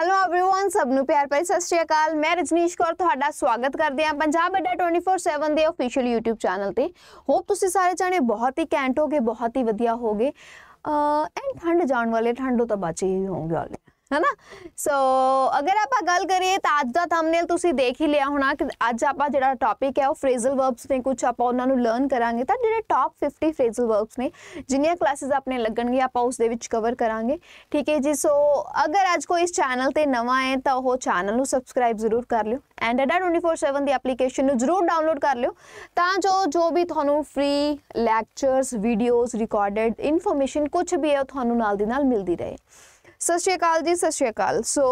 hello everyone ਸਭ ਨੂੰ ਪਿਆਰ ਭਰੀ ਸਤਿ ਸ਼੍ਰੀ ਅਕਾਲ ਮੈਂ ਰਜਨੀਸ਼ ਕੌਰ ਤੁਹਾਡਾ ਸਵਾਗਤ ਕਰਦੇ ਹਾਂ ਪੰਜਾਬ ਅੱਡਾ 24/7 ਦੇ ਅਫੀਸ਼ੀਅਲ YouTube ਚੈਨਲ ਤੇ ਹੋਪ ਤੁਸੀਂ ਸਾਰੇ ਜਾਣੇ ਬਹੁਤ ਹੀ ਕੈਂਟ ਹੋਗੇ ਬਹੁਤ ਹੀ ਵਧੀਆ ਹੋਗੇ ਐਂਡ ਠੰਡ ਜਾਣ ਵਾਲੇ ਠੰਡੋਂ ਤਾਂ ਬਚੇ ਹੀ ਹੋਗੇ ਆਲਰੇ है ना सो so, अगर आप गल करिए तो अज का थमनेल तुम देख ही लिया होना कि अज आप जो टॉपिक है वो फ्रेजल वर्ब्स ने कुछ आप लर्न करा तो जो टॉप फिफ्टी फ्रेजल वर्ब्स ने जिन्हिया क्लासेज अपने लगन गए आप उस कवर करा ठीक है जी सो so, अगर अज कोई इस चैनल पर नवा है तो वह चैनल सबसक्राइब जरूर कर लियो and Adda twenty four seven की एप्लीकेशन जरूर डाउनलोड कर लियो तो जो जो भी थोड़ा free lectures videos recorded information कुछ भी है थोड़ा मिलती रहे ਸਤਿ ਸ਼੍ਰੀ ਅਕਾਲ ਜੀ ਸਤਿ ਸ਼੍ਰੀ ਅਕਾਲ ਸੋ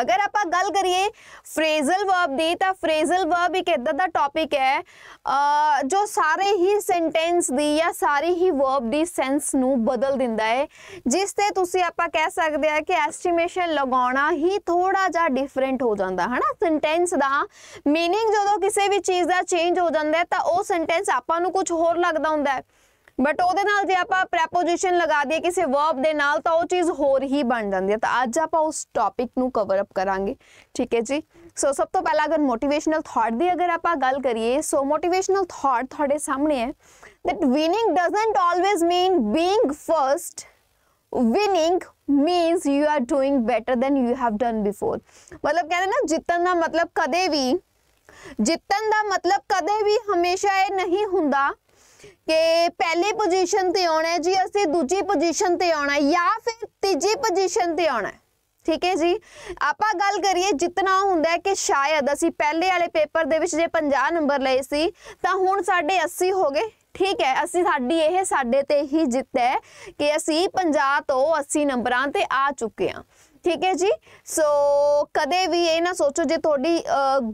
ਅਗਰ ਆਪਾਂ ਗੱਲ ਕਰੀਏ ਫਰੇਜ਼ਲ ਵਰਬ ਦੀ ਤਾਂ ਫਰੇਜ਼ਲ ਵਰਬ ਇੱਕ ਇਦਾਂ ਦਾ ਟੌਪਿਕ ਹੈ ਜੋ ਸਾਰੇ ਹੀ ਸੈਂਟੈਂਸ ਦੀ ਜਾਂ ਸਾਰੇ ਹੀ ਵਰਬ ਦੀ ਸੈਂਸ ਨੂੰ ਬਦਲ ਦਿੰਦਾ ਹੈ ਜਿਸ ਤੇ ਤੁਸੀਂ ਆਪਾਂ ਕਹਿ ਸਕਦੇ ਆ ਕਿ ਐਸਟੀਮੇਸ਼ਨ ਲਗਾਉਣਾ ਹੀ ਥੋੜਾ ਜਿਹਾ ਡਿਫਰੈਂਟ ਹੋ ਜਾਂਦਾ ਹੈ ਨਾ ਸੈਂਟੈਂਸ ਦਾ मीनिंग ਜਦੋਂ ਕਿਸੇ ਵੀ ਚੀਜ਼ ਦਾ ਚੇਂਜ ਹੋ ਜਾਂਦਾ ਤਾਂ ਉਹ ਸੈਂਟੈਂਸ ਆਪਾਂ ਨੂੰ ਕੁਝ ਹੋਰ ਲੱਗਦਾ ਹੁੰਦਾ ਹੈ ਬਟ ਉਹਦੇ ਨਾਲ ਜੇ ਆਪਾਂ ਪ੍ਰੈਪੋਜੀਸ਼ਨ ਲਗਾ ਦਈਏ ਕਿਸੇ ਵਰਬ ਦੇ ਨਾਲ ਤਾਂ ਉਹ ਚੀਜ਼ ਹੋਰ ਹੀ ਬਣ ਜਾਂਦੀ ਹੈ ਤਾਂ ਅੱਜ ਆਪਾਂ ਉਸ ਟੌਪਿਕ ਨੂੰ ਕਵਰ ਅਪ ਕਰਾਂਗੇ ਠੀਕ ਹੈ ਜੀ ਸੋ ਸਭ ਤੋਂ ਪਹਿਲਾਂ ਅਗਰ ਮੋਟੀਵੇਸ਼ਨਲ ਥਾਟ ਦੀ ਅਗਰ ਆਪਾਂ ਗੱਲ ਕਰੀਏ ਸੋ ਮੋਟੀਵੇਸ਼ਨਲ ਥਾਟ ਤੁਹਾਡੇ ਸਾਹਮਣੇ ਹੈ that winning doesn't always mean being first winning means you are doing better than you have done before ਮਤਲਬ ਕਹਿੰਦੇ ਨਾ ਜਿੱਤਣ ਦਾ ਮਤਲਬ ਕਦੇ ਵੀ ਜਿੱਤਣ ਦਾ ਮਤਲਬ ਕਦੇ ਵੀ ਹਮੇਸ਼ਾ ਇਹ ਨਹੀਂ ਹੁੰਦਾ ਕਿ ਪਹਿਲੀ ਪੋਜੀਸ਼ਨ ਤੇ ਆਉਣਾ ਹੈ ਜੀ ਅਸੀਂ ਦੂਜੀ ਪੋਜੀਸ਼ਨ ਤੇ ਆਉਣਾ ਹੈ ਜਾਂ ਫਿਰ ਤੀਜੀ ਪੋਜੀਸ਼ਨ ਤੇ ਆਉਣਾ ਹੈ ਠੀਕ ਹੈ ਜੀ ਆਪਾਂ ਗੱਲ ਕਰੀਏ ਜਿੰਨਾ ਹੁੰਦਾ ਕਿ ਸ਼ਾਇਦ ਅਸੀਂ ਪਹਿਲੇ ਵਾਲੇ ਪੇਪਰ ਦੇ ਵਿੱਚ ਜੇ 50 ਨੰਬਰ ਲਏ ਸੀ ਤਾਂ ਹੁਣ ਸਾਡੇ 80 ਹੋ ਗਏ ਠੀਕ ਹੈ ਅਸੀਂ ਸਾਡੀ ਇਹ ਸਾਡੇ ਤੇ ਹੀ ਜਿੱਤ ਹੈ ਕਿ ਅਸੀਂ 50 ਤੋਂ 80 ਨੰਬਰਾਂ ਤੇ ਆ ਚੁੱਕੇ ਹਾਂ ठीक है जी सो so, कद भी ये ना सोचो जो थोड़ी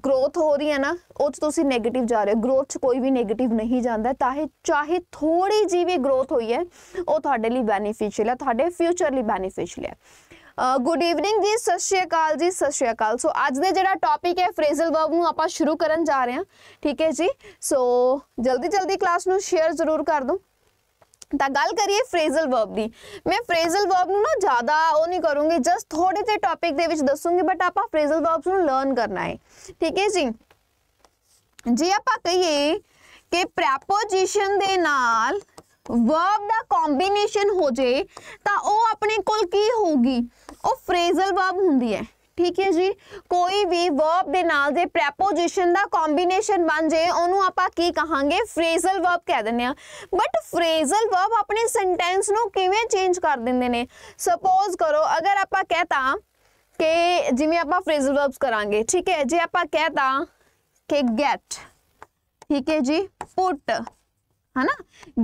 ग्रोथ हो रही है ना उस नैगेटिव तो जा रहे हो ग्रोथ कोई भी नैगेटिव नहीं जाता चाहे चाहे थोड़ी जी भी ग्रोथ हुई है वो थोड़े लिए बैनीफिशियल है थोड़े फ्यूचर लिए बेनीफिशियल है गुड ईवनिंग जी सत श्रीकाल जी सत श्रीकाल सो अज के जोड़ा टॉपिक है फ्रेजल वर्ब न शुरू कर जा रहे हैं ठीक है जी सो so, जल्दी जल्दी क्लास में शेयर जरूर कर दूँ गल करिए फ्रेजल वर्ब की मैं फ्रेजल वर्ब ना ज़्यादा वो नहीं करूँगी जस्ट थोड़े जे टॉपिक के दसूँगी बट आप फ्रेजल वर्ब लर्न करना है ठीक है जी जे आप कही कि प्रैपोजिशन के नाल वर्ब का कॉम्बीनेशन हो जाए तो वह अपने कोल की होगी वह फ्रेजल वर्ब होंगी है ਠੀਕ ਹੈ ਜੀ ਕੋਈ ਵੀ ਵਰਬ ਦੇ ਨਾਲ ਦੇ ਪ੍ਰੈਪੋਜੀਸ਼ਨ ਦਾ ਕੰਬੀਨੇਸ਼ਨ ਬਣ ਜੇ ਉਹਨੂੰ ਆਪਾਂ ਕੀ ਕਹਾਂਗੇ ਫਰੇਜ਼ਲ ਵਰਬ ਕਹਿ ਦਿੰਦੇ ਆ ਬਟ ਫਰੇਜ਼ਲ ਵਰਬ ਆਪਣੇ ਸੈਂਟੈਂਸ ਨੂੰ ਕਿਵੇਂ ਚੇਂਜ ਕਰ ਦਿੰਦੇ ਨੇ ਸਪੋਜ਼ ਕਰੋ ਅਗਰ ਆਪਾਂ ਕਹਤਾ ਕਿ ਜਿਵੇਂ ਆਪਾਂ ਫਰੇਜ਼ਲ ਵਰਬਸ ਕਰਾਂਗੇ ਠੀਕ ਹੈ ਜੇ ਆਪਾਂ ਕਹਤਾ ਕਿ ਗੈਟ ਠੀਕ ਹੈ ਜੀ ਪੁੱਟ है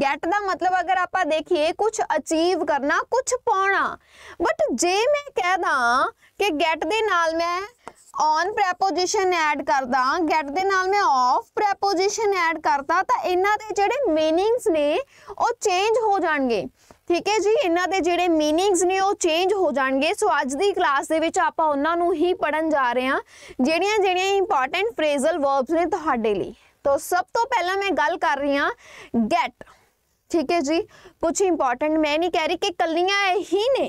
ਗੈਟ ਦਾ ਮਤਲਬ ਅਗਰ ਆਪਾਂ ਦੇਖੀਏ ਕੁਝ ਅਚੀਵ ਕਰਨਾ ਕੁਝ ਪਾਉਣਾ ਬਟ ਜੇ ਮੈਂ ਕਹਦਾ ਕਿ ਗੈਟ ਦੇ ਨਾਲ ਮੈਂ ਔਨ ਪ੍ਰੈਪੋਜੀਸ਼ਨ ਐਡ ਕਰਦਾ ਗੈਟ ਦੇ ਨਾਲ ਮੈਂ ਆਫ ਪ੍ਰੈਪੋਜੀਸ਼ਨ ਐਡ ਕਰਦਾ ਤਾਂ ਇਹਨਾਂ ਦੇ ਜਿਹੜੇ ਮੀਨਿੰਗਸ ਨੇ ਉਹ ਚੇਂਜ ਹੋ ਜਾਣਗੇ ਠੀਕ ਹੈ ਜੀ ਇਹਨਾਂ ਦੇ ਜਿਹੜੇ मीनिंग्स ਨੇ ਉਹ ਚੇਂਜ ਹੋ ਜਾਣਗੇ ਸੋ ਅੱਜ ਦੀ ਕਲਾਸ ਦੇ ਵਿੱਚ ਆਪਾਂ ਉਹਨਾਂ ਨੂੰ ਹੀ ਪੜਨ ਜਾ ਰਹੇ ਹਾਂ ਜਿਹੜੀਆਂ ਜਿਹੜੀਆਂ ਇੰਪੋਰਟੈਂਟ ਫਰੇਜ਼ਲ ਵਰਬਸ ਨੇ ਤੁਹਾਡੇ ਲਈ ਤੋ ਸਭ ਤੋਂ ਪਹਿਲਾਂ ਮੈਂ ਗੱਲ ਕਰ ਰਹੀ ਹਾਂ ਗੈਟ ਠੀਕ ਹੈ ਜੀ ਕੁਝ ਇੰਪੋਰਟੈਂਟ ਮੈਂ ਨਹੀਂ ਕਹਿ ਰਹੀ ਕਿ ਕੱਲੀਆਂ ਹੀ ਨੇ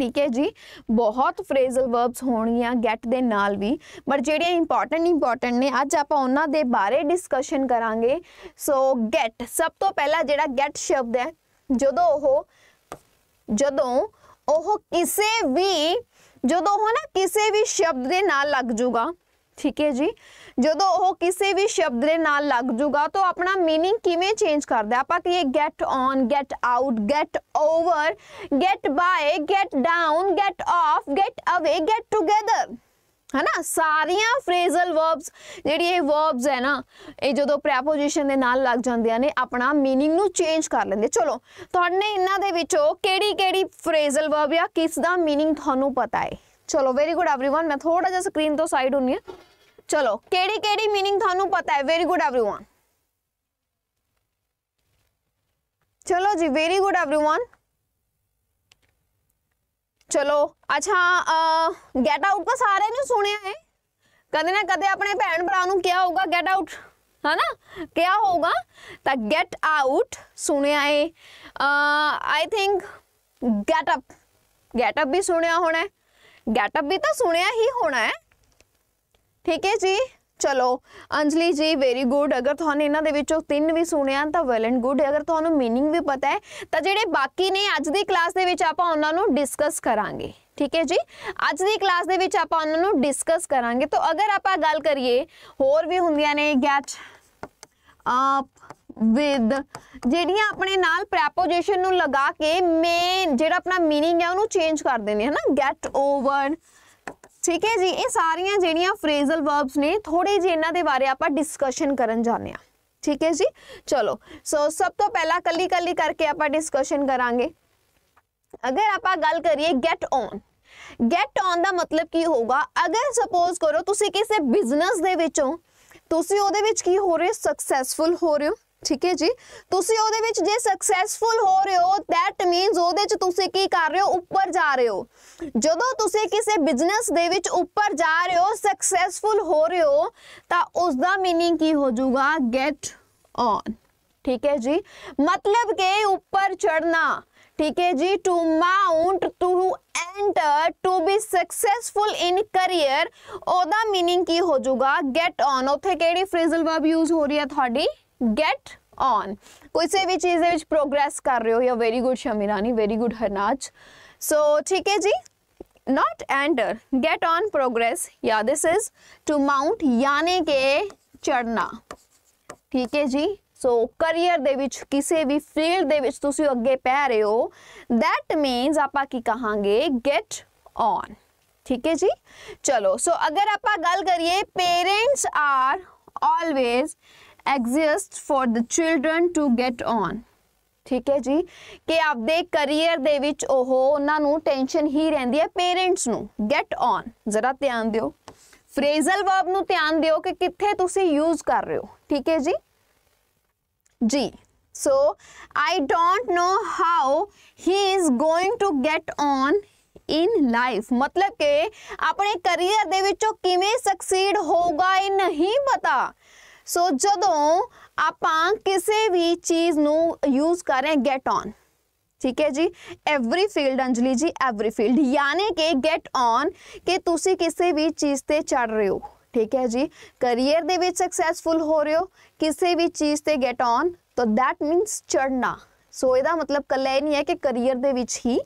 ਠੀਕ ਹੈ ਜੀ ਬਹੁਤ ਫਰੇਜ਼ਲ ਵਰਬਸ ਹੋਣਗੀਆਂ ਗੈਟ ਦੇ ਨਾਲ ਵੀ ਪਰ ਜਿਹੜੀਆਂ ਇੰਪੋਰਟੈਂਟ ਇੰਪੋਰਟੈਂਟ ਨੇ ਅੱਜ ਆਪਾਂ ਉਹਨਾਂ ਦੇ ਬਾਰੇ ਡਿਸਕਸ਼ਨ ਕਰਾਂਗੇ ਸੋ ਗੈਟ ਸਭ ਤੋਂ ਪਹਿਲਾਂ ਜਿਹੜਾ ਗੈਟ ਸ਼ਬਦ ਹੈ ਜਦੋਂ ਉਹ ਜਦੋਂ ਉਹ ਕਿਸੇ ਵੀ ਜਦੋਂ ਉਹ ਨਾ ਕਿਸੇ ਵੀ ਸ਼ਬਦ ਦੇ ਨਾਲ ਲੱਗ ਜਾਊਗਾ ठीक है जी जो किसी भी शब्द ਸ਼ਬਦ ਦੇ ਨਾਲ ਲੱਗ ਜੂਗਾ ਤਾਂ ਆਪਣਾ मीनिंग चेंज कर दिया आप ਕਿ get on get out get over get by get down get off get away get together है ना सारिया फ्रेजल वर्ब्स जी वर्ब्स है ना ये जो प्रैपोजिशन के नाल लग जाए ने अपना मीनिंग चेंज कर लेंगे चलो थोड़े इन्हों कि फ्रेजल वर्ब या किसका मीनिंग थानू पता है चलो वेरी गुड एवरीवन मैं थोड़ा जहा स्क्रीन तो साइड होनी ਚਲੋ ਕਿਹੜੀ ਕਿਹੜੀ मीनिंग ਤੁਹਾਨੂੰ ਪਤਾ ਹੈ ਵੈਰੀ ਗੁੱਡ एवरीवन चलो जी वेरी गुड एवरीवन ਚਲੋ ਅੱਛਾ ਗੈਟ ਆਊਟ ਤਾਂ ਸਾਰਿਆਂ ਨੇ ਸੁਣਿਆ ਹੈ ਕਦੇ ਨਾ ਕਦੇ ਆਪਣੇ ਭੈਣ ਭਰਾ ਨੂੰ ਕਿਹਾ ਹੋਊਗਾ ਗੈਟ ਆਊਟ ਹਨਾ ਕਿਹਾ ਹੋਊਗਾ ਤਾਂ ਗੈਟ ਆਊਟ ਸੁਣਿਆ ਹੈ I think get up get up ਵੀ ਸੁਣਿਆ ਹੋਣਾ ਹੈ ਗੈਟ ਅਪ ਵੀ ਤਾਂ ਸੁਣਿਆ ਹੀ ਹੋਣਾ ਹੈ ਠੀਕ ਹੈ ਜੀ ਚਲੋ ਅੰਜਲੀ ਜੀ ਵੈਰੀ ਗੁੱਡ ਅਗਰ ਤੁਹਾਨੂੰ ਇਹਨਾਂ ਦੇ ਵਿੱਚੋਂ ਤਿੰਨ ਵੀ ਸੁਣਿਆ ਤਾਂ ਵੈਲ ਐਂਡ ਗੁੱਡ ਅਗਰ ਤੁਹਾਨੂੰ ਮੀਨਿੰਗ ਵੀ ਪਤਾ ਹੈ ਤਾਂ ਜਿਹੜੇ ਬਾਕੀ ਨੇ ਅੱਜ ਦੀ ਕਲਾਸ ਦੇ ਵਿੱਚ ਆਪਾਂ ਉਹਨਾਂ ਨੂੰ ਡਿਸਕਸ ਕਰਾਂਗੇ ਠੀਕ ਹੈ ਜੀ ਅੱਜ ਦੀ ਕਲਾਸ ਦੇ ਵਿੱਚ ਆਪਾਂ ਉਹਨਾਂ ਨੂੰ ਡਿਸਕਸ ਕਰਾਂਗੇ ਤਾਂ ਅਗਰ ਆਪਾਂ ਗੱਲ ਕਰੀਏ ਹੋਰ ਵੀ ਹੁੰਦੀਆਂ ਨੇ ਗੈਟ ਆਪ ਵਿਦ ਜਿਹੜੀਆਂ ਆਪਣੇ ਨਾਲ ਪ੍ਰੈਪੋਜੀਸ਼ਨ ਨੂੰ ਲਗਾ ਕੇ ਮੇਨ ਜਿਹੜਾ ਆਪਣਾ मीनिंग ਹੈ ਉਹਨੂੰ ਚੇਂਜ ਕਰ ਦਿੰਦੇ ਹਨਾ ਗੈਟ ਓਵਰ ਠੀਕ ਹੈ ਜੀ ਇਹ ਸਾਰੀਆਂ ਜਿਹੜੀਆਂ ਫਰੇਜ਼ਲ ਵਰਬਸ ਨੇ ਥੋੜੇ ਜਿਹੇ ਇਹਨਾਂ ਦੇ ਬਾਰੇ ਆਪਾਂ ਡਿਸਕਸ਼ਨ ਕਰਨ ਜਾਂਦੇ ਆ ਠੀਕ ਹੈ ਜੀ ਚਲੋ ਸੋ ਸਭ ਤੋਂ ਪਹਿਲਾਂ ਕੱਲੀ ਕੱਲੀ ਕਰਕੇ ਆਪਾਂ ਡਿਸਕਸ਼ਨ ਕਰਾਂਗੇ ਅਗਰ ਆਪਾਂ ਗੱਲ ਕਰੀਏ ਗੈਟ ਔਨ ਗੈਟ ਔਨ ਦਾ ਮਤਲਬ ਕੀ ਹੋਊਗਾ ਅਗਰ ਸਪੋਜ਼ ਕਰੋ ਤੁਸੀਂ ਕਿਸੇ ਬਿਜ਼ਨਸ ਦੇ ਵਿੱਚੋਂ ਤੁਸੀਂ ਉਹਦੇ ਵਿੱਚ ਕੀ ਹੋ ਰਹੇ ਹੋ ਸਕਸੈਸਫੁਲ ਹੋ ਰਹੇ ਹੋ ਠੀਕ ਹੈ ਜੀ ਤੁਸੀਂ ਉਹਦੇ ਵਿੱਚ ਜੇ ਸਕਸੈਸਫੁਲ ਹੋ ਰਹੇ ਹੋ ਥੈਟ ਮੀਨਸ ਉਹਦੇ ਚ ਤੁਸੀਂ ਕੀ ਕਰ ਰਹੇ ਹੋ ਉੱਪਰ ਜਾ ਰਹੇ ਹੋ ਜਦੋਂ ਤੁਸੀਂ ਕਿਸੇ ਬਿਜ਼ਨਸ ਦੇ ਵਿੱਚ ਉੱਪਰ ਜਾ ਰਹੇ ਹੋ ਸਕਸੈਸਫੁਲ ਹੋ ਰਹੇ ਹੋ ਤਾਂ ਉਸ ਦਾ मीनिंग ਕੀ ਹੋ ਜਾਊਗਾ ਗੈਟ ਔਨ ਠੀਕ ਹੈ ਜੀ ਮਤਲਬ ਕਿ ਉੱਪਰ ਚੜਨਾ ਠੀਕ ਹੈ ਜੀ to mount to enter to be successful in career ਉਹਦਾ मीनिंग ਕੀ ਹੋ ਜਾਊਗਾ ਗੈਟ ਔਨ ਉੱਥੇ ਕਿਹੜੀ ਫਰੇਜ਼ਲ ਵਰਬ ਯੂਜ਼ ਹੋ ਰਹੀ ਹੈ ਤੁਹਾਡੀ गैट ऑन किसी भी चीज़ प्रोग्रेस कर रहे हो या very good Shamirani very good Harnaz so ठीक है जी not enter get on progress या दिस इज टू माउंट यानी के चढ़ना ठीक है जी सो so, करियर किसी भी फील्ड अगे पै रहे हो दैट मीनस आप कहे गैट ऑन ठीक है जी चलो सो so, अगर आप गल करिए parents are always exist for the children to get on ਠੀਕ ਹੈ ਜੀ ਕਿ ਆਪਦੇ ਕੈਰੀਅਰ ਦੇ ਵਿੱਚ ਉਹ ਉਹਨਾਂ ਨੂੰ ਟੈਨਸ਼ਨ ਹੀ ਰਹਿੰਦੀ ਹੈ ਪੇਰੈਂਟਸ ਨੂੰ ਗੈਟ ਔਨ ਜ਼ਰਾ ਧਿਆਨ ਦਿਓ ਫਰੇਜ਼ਲ ਵਰਬ ਨੂੰ ਧਿਆਨ ਦਿਓ ਕਿ ਕਿੱਥੇ ਤੁਸੀਂ ਯੂਜ਼ ਕਰ ਰਹੇ ਹੋ ਠੀਕ ਹੈ ਜੀ ਜੀ so I don't know how he is going to get on in life ਮਤਲਬ ਕਿ ਆਪਣੇ ਕੈਰੀਅਰ ਦੇ ਵਿੱਚ ਉਹ ਕਿਵੇਂ ਸਕਸੀਡ ਹੋਊਗਾ ਇਹ ਨਹੀਂ ਪਤਾ ਸੋ ਜਦੋਂ ਆਪਾਂ ਕਿਸੇ ਵੀ ਚੀਜ਼ ਨੂੰ ਯੂਜ਼ ਕਰ ਰਹੇ ਗੈਟ ਔਨ ਠੀਕ ਹੈ ਜੀ ਐਵਰੀ ਫੀਲਡ ਅੰਜਲੀ ਜੀ ਐਵਰੀ ਫੀਲਡ ਯਾਨੀ ਕਿ ਗੈਟ ਔਨ ਕਿ ਤੁਸੀਂ ਕਿਸੇ ਵੀ ਚੀਜ਼ ਤੇ ਚੜ ਰਹੇ ਹੋ ਠੀਕ ਹੈ ਜੀ ਕੈਰੀਅਰ ਦੇ ਵਿੱਚ ਸਕਸੈਸਫੁਲ ਹੋ ਰਹੇ ਹੋ ਕਿਸੇ ਵੀ ਚੀਜ਼ ਤੇ ਗੈਟ ਔਨ ਤਾਂ ਦੈਟ ਮੀਨਸ ਚੜਨਾ ਸੋ ਇਹਦਾ ਮਤਲਬ ਕੱਲਾ ਇਹ ਨਹੀਂ ਹੈ ਕਿ ਕੈਰੀਅਰ ਦੇ ਵਿੱਚ ਹੀ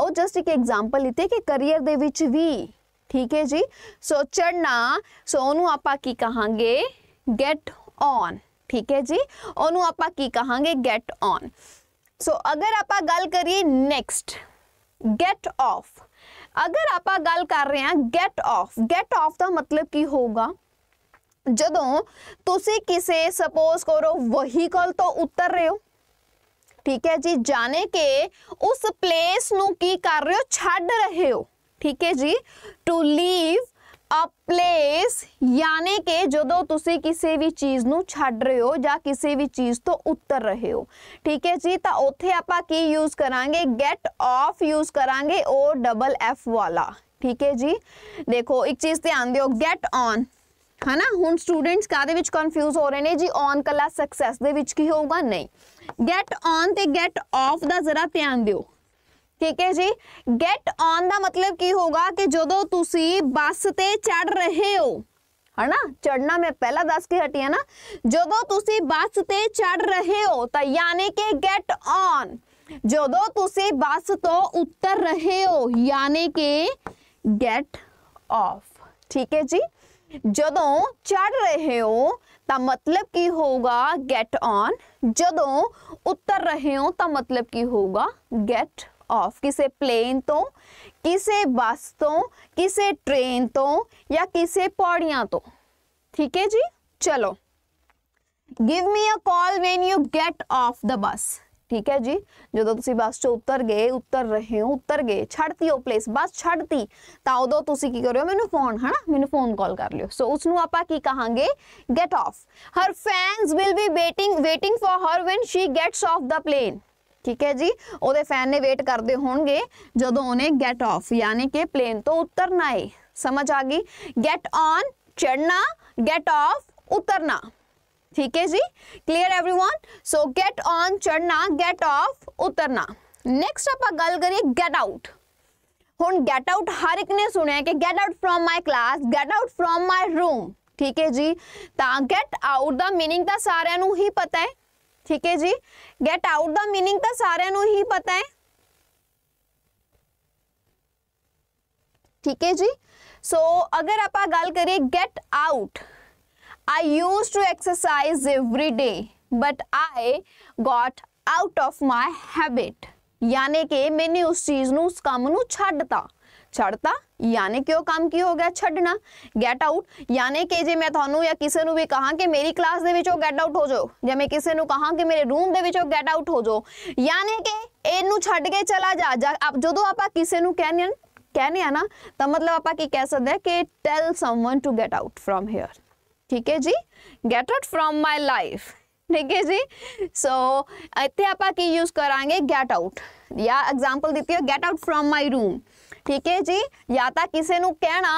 ਉਹ ਜਸਟ ਇੱਕ ਐਗਜ਼ਾਮਪਲ ਲਿੱਤੇ ਕਿ ਕੈਰੀਅਰ ਦੇ ਵਿੱਚ ਵੀ ਠੀਕ ਹੈ ਜੀ ਸੋ ਚੜਨਾ ਸੋ ਉਹਨੂੰ ਆਪਾਂ ਕੀ ਕਹਾਂਗੇ गेट ऑन ठीक है जी ओनू आप कहे गैट ऑन सो अगर आप गल करिए नेक्स्ट गेट ऑफ अगर आप गल कर रहे हैं गेट ऑफ गैट ऑफ का मतलब की होगा जो ती कि सपोज करो वहीकल तो उतर रहे हो ठीक है जी जाने के उस प्लेस न कर रहे हो छड़ रहे हो ठीक है जी टू लीव ਅ ਪਲੇਸ ਯਾਨੀ ਕਿ ਜਦੋਂ ਤੁਸੀਂ ਕਿਸੇ ਵੀ ਚੀਜ਼ ਨੂੰ ਛੱਡ ਰਹੇ ਹੋ ਜਾਂ ਕਿਸੇ ਵੀ ਚੀਜ਼ ਤੋਂ ਉੱਤਰ ਰਹੇ ਹੋ ਠੀਕ ਹੈ ਜੀ ਤਾਂ ਉੱਥੇ ਆਪਾਂ ਕੀ ਯੂਜ਼ ਕਰਾਂਗੇ ਗੈਟ ਆਫ ਯੂਜ਼ ਕਰਾਂਗੇ ਓ ਡਬਲ ਐਫ ਵਾਲਾ ਠੀਕ ਹੈ ਜੀ ਦੇਖੋ ਇੱਕ ਚੀਜ਼ ਧਿਆਨ ਦਿਓ ਗੈਟ ਔਨ ਹਨਾ ਹੁਣ ਸਟੂਡੈਂਟਸ ਕਾਦੇ ਵਿੱਚ ਕਨਫਿਊਜ਼ ਹੋ ਰਹੇ ਨੇ ਜੀ ਔਨ ਕਲਾ ਸਕਸੈਸ ਦੇ ਵਿੱਚ ਕੀ ਹੋਊਗਾ ਨਹੀਂ ਗੈਟ ਔਨ ਤੇ ਗੈਟ ਆਫ ਦਾ ਜ਼ਰਾ ਧਿਆਨ ਦਿਓ ठीक है जी गैट ऑन का मतलब की होगा कि जो तुम बस से चढ़ रहे हो है ना चढ़ना मैं पहला दस के हटी है ना जो तुम बस से चढ़ रहे हो तो यानी कि गैट ऑन जो तुम बस तो उतर रहे हो यानी कि गैट ऑफ ठीक है जी जो चढ़ रहे हो तो मतलब की होगा गैट ऑन जो उतर रहे हो तो मतलब की होगा गैट ऑफ ऑफ किसे प्लेन तो किसे बस तो किसे ट्रेन तो या किसे पौड़िया तो ठीक है जी चलो give me a call when you get off the bus ठीक है जी जो तो तुसी बस चो उतर गए उतर रहे हो उतर गए छड़ती हो प्लेस बस छड़ती ताओ दो तुसी की करो मेनू फोन है ना मेनू फोन कॉल कर लियो सो उस नु आपा की कहांगे get off her fans will be waiting waiting for her when she gets off the plane ਠੀਕ ਹੈ ਜੀ ਉਹਦੇ ਫੈਨ ਨੇ ਵੇਟ ਕਰਦੇ ਹੋਣਗੇ ਜਦੋਂ ਉਹਨੇ ਗੈਟ ਆਫ ਯਾਨੀ ਕਿ ਪਲੇਨ ਤੋਂ ਉਤਰਨਾ ਹੈ ਸਮਝ ਆ ਗਈ ਗੈਟ ਔਨ ਚੜਨਾ ਗੈਟ ਆਫ ਉਤਰਨਾ ਠੀਕ ਹੈ ਜੀ clear everyone so get on ਚੜਨਾ ਗੈਟ ਆਫ ਉਤਰਨਾ ਨੈਕਸਟ ਆਪਾਂ ਗੱਲ ਕਰੀਏ ਗੈਟ ਆਊਟ ਹੁਣ ਗੈਟ ਆਊਟ ਹਰ ਇੱਕ ਨੇ ਸੁਣਿਆ ਕਿ get out from my class get out from my room ਠੀਕ ਹੈ ਜੀ ਤਾਂ ਗੈਟ ਆਊਟ ਦਾ मीनिंग ਤਾਂ ਸਾਰਿਆਂ ਨੂੰ ਹੀ ਪਤਾ ਹੈ ठीक है जी गैट आउट द मीनिंग सारे नो ही पता है ठीक है जी सो so, अगर आप गल करिए get out I use to exercise every day but I got out of my habit यानी कि मैंने उस चीज़ उस काम छता चढ़ता यानी क्यों काम की हो गया छड़ना गेट आउट यानी कि जे मैं थानू या किसी नु भी कहां कि मेरी क्लास दे विचो गेट आउट हो जाओ या मैं किसी नु कहां कि मेरे रूम दे विचो गेट आउट हो जाओ यानी कि एनु छड़ के चला जा अब जदों आपा किसी नु कहने कहने है तो मतलब आपा की कह सकदे कि tell someone to get out from here ठीक है जी get out from my life ठीक है जी सो इतने आप यूज करा गेट आउट या एग्जाम्पल दी get out from my room ठीक है जी या तो किसी कहना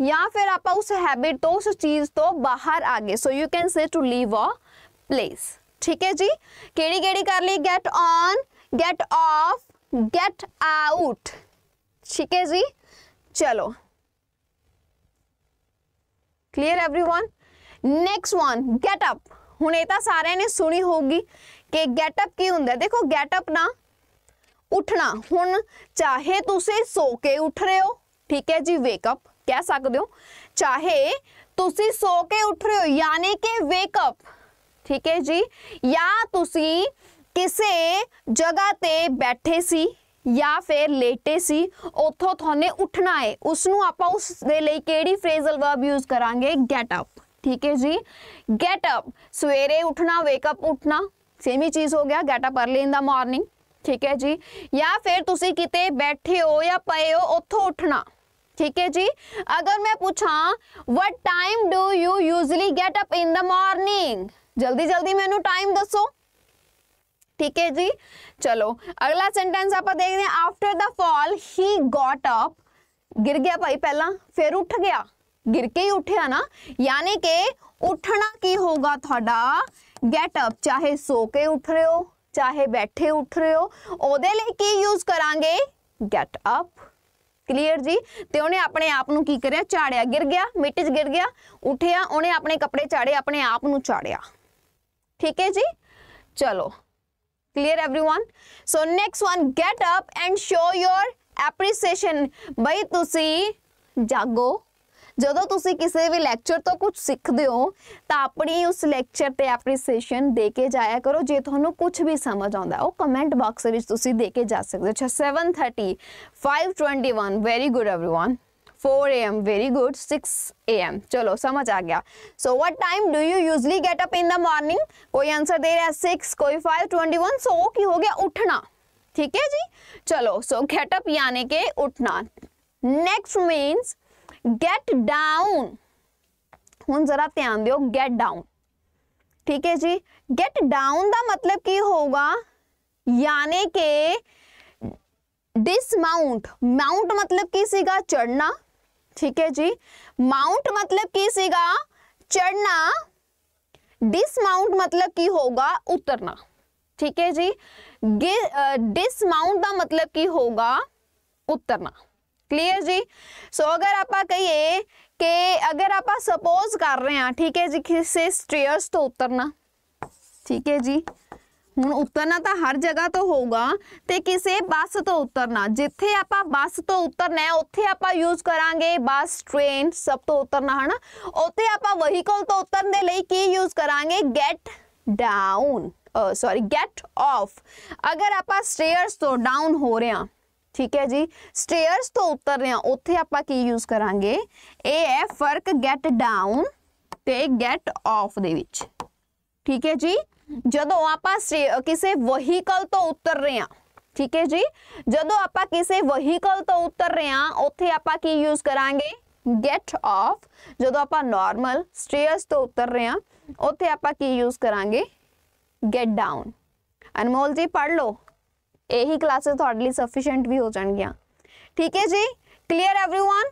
या फिर आप उस हैबिट तो उस चीज तो बाहर आ गए so you can say to leave a place ठीक है जी केड़ी केड़ी कर ली get on get off get out ठीक है जी चलो clear one next one get up हूँ ये सारे ने सुनी होगी कि गेटअप की होंगे देखो गेटअप ना उठना हूँ चाहे तुसे सो के उठ रहे हो ठीक है जी वेकअप कह सकते हो चाहे तुसी सो के उठ रहे हो यानी कि वेकअप ठीक है जी या तुसी किसे जगह ते बैठे सी या फिर लेटे सी उतो थोने उठना है उसनों आप उस फ्रेजल वर्ब यूज करा गेट अप ठीक है जी गेट अप सवेरे उठना वेकअप उठना सेम ही चीज़ हो गया get up early in the morning ठीक है जी या फिर तुम कि बैठे हो या पे हो उतो उठना ठीक है जी अगर मैं पूछा what time do you usually get up in the morning जल्दी जल्दी मैं टाइम दसो ठीक है जी चलो अगला सेंटेंस आप देखते हैं after the fall he got up गिर गया भाई पहला फिर उठ गया गिर के ही उठा ना यानी कि उठना की होगा थोड़ा गेट अप चाहे सो के उठ रहे हो चाहे बैठे उठ रहे हो ਉਹਦੇ ਲਈ ਕੀ ਯੂਜ਼ ਕਰਾਂਗੇ ਗੈਟ ਅਪ ਕਲੀਅਰ ਜੀ ਤੇ ਉਹਨੇ ਆਪਣੇ ਆਪ ਨੂੰ ਕੀ ਕਰਿਆ ਝਾੜਿਆ ਗਿਰ ਗਿਆ ਮਿੱਟੀ 'ਚ ਗਿਰ ਗਿਆ ਉਠਿਆ ਉਹਨੇ ਆਪਣੇ ਕੱਪੜੇ ਝਾੜੇ ਆਪਣੇ ਆਪ ਨੂੰ ਝਾੜਿਆ ਠੀਕ ਹੈ ਜੀ ਚਲੋ clear everyone so next one get up and show your appreciation bhai tusi jago जो तुम किसी भी लैक्चर तो कुछ सीखते हो तो अपनी उस लैक्चर से अपनी सैशन दे के जाया करो जो थोड़ा कुछ भी समझ आता वो कमेंट बॉक्स में दे के जा सकते हो अच्छा seven thirty five twenty one very good everyone four A M very good six A M चलो समझ आ गया so what time do you usually get up in the morning कोई आंसर दे रहा सिक्स कोई फाइव ट्वेंटी वन सो की हो गया उठना ठीक है जी चलो सो गेटअप यानी के उठना नेक्स्ट मीन्स गेट डाउन हम जरा ध्यान दो गेट डाउन ठीक है जी गेट डाउन का मतलब की होगा यानी के डिसमाउंट माउंट मतलब की सीगा चढ़ना ठीक है जी माउंट मतलब की सीगा चढ़ना डिसमाउंट मतलब की होगा उतरना ठीक है जी डिसमाउंट का मतलब की होगा उतरना क्लियर जी सो अगर आप कहीए कि अगर आप सपोज कर रहे हैं ठीक है जी किसी स्टेयर्स तो उतरना ठीक है जी हूँ उतरना तो हर जगह तो होगा तो किसी बस तो उतरना जिथे आप बस तो उतरना उत्थे आप यूज करा बस ट्रेन सब तो उतरना है ना उतें आप वहीकल तो उतरने लिए की यूज करा get down sorry get off अगर आप स्टेयरस तो डाउन हो रहे हैं ठीक है जी स्टेयर्स तो उतर रहे हैं उत्थे आप यूज़ करा ए है फर्क गैट डाउन तो गैट ऑफ दे ठीक है जी जो आप किसी वहीकल तो उतर रहे हैं ठीक है जी जो आप किसी वहीकल तो उतर रहे हैं उत्थे आप यूज करा गैट ऑफ जो आप नॉर्मल स्टेयर्स तो उतर रहे हैं उत्थे आप यूज़ करा गैट डाउन अनमोल जी पढ़ लो ਇਹੀ ਕਲਾਸਿਸ ਤੁਹਾਡੇ ਲਈ ਸਫੀਸ਼ੀਐਂਟ ਵੀ ਹੋ ਜਾਣਗੀਆਂ ਠੀਕ ਹੈ ਜੀ क्लियर एवरीवन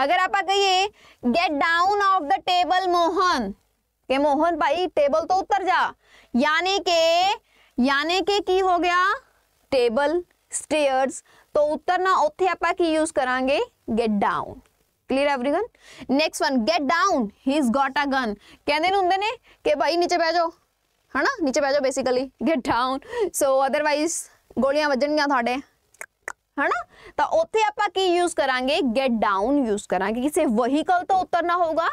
अगर आप कही get down off the table Mohan के मोहन भाई टेबल तो उतर जा यानी के यानी के की हो गया टेबल स्टेयर्स तो उतरना उथे आप की यूज करा get down clear everyone next one get down he is got a gun कहते होंगे ने के भाई नीचे बह जाओ ਹਨਾ ਨੀਚੇ ਬਹਿ ਜਾਓ basically get down so otherwise ਗੋਲੀਆਂ ਵੱਜਣਗੀਆਂ ਤੁਹਾਡੇ ਹਨਾ ਤਾਂ ਉੱਥੇ ਆਪਾਂ ਕੀ ਯੂਜ਼ ਕਰਾਂਗੇ ਗੈਟ ਡਾਊਨ ਯੂਜ਼ ਕਰਾਂਗੇ ਕਿਸੇ ਵਹੀਕਲ ਤੋਂ ਉਤਰਨਾ ਹੋਗਾ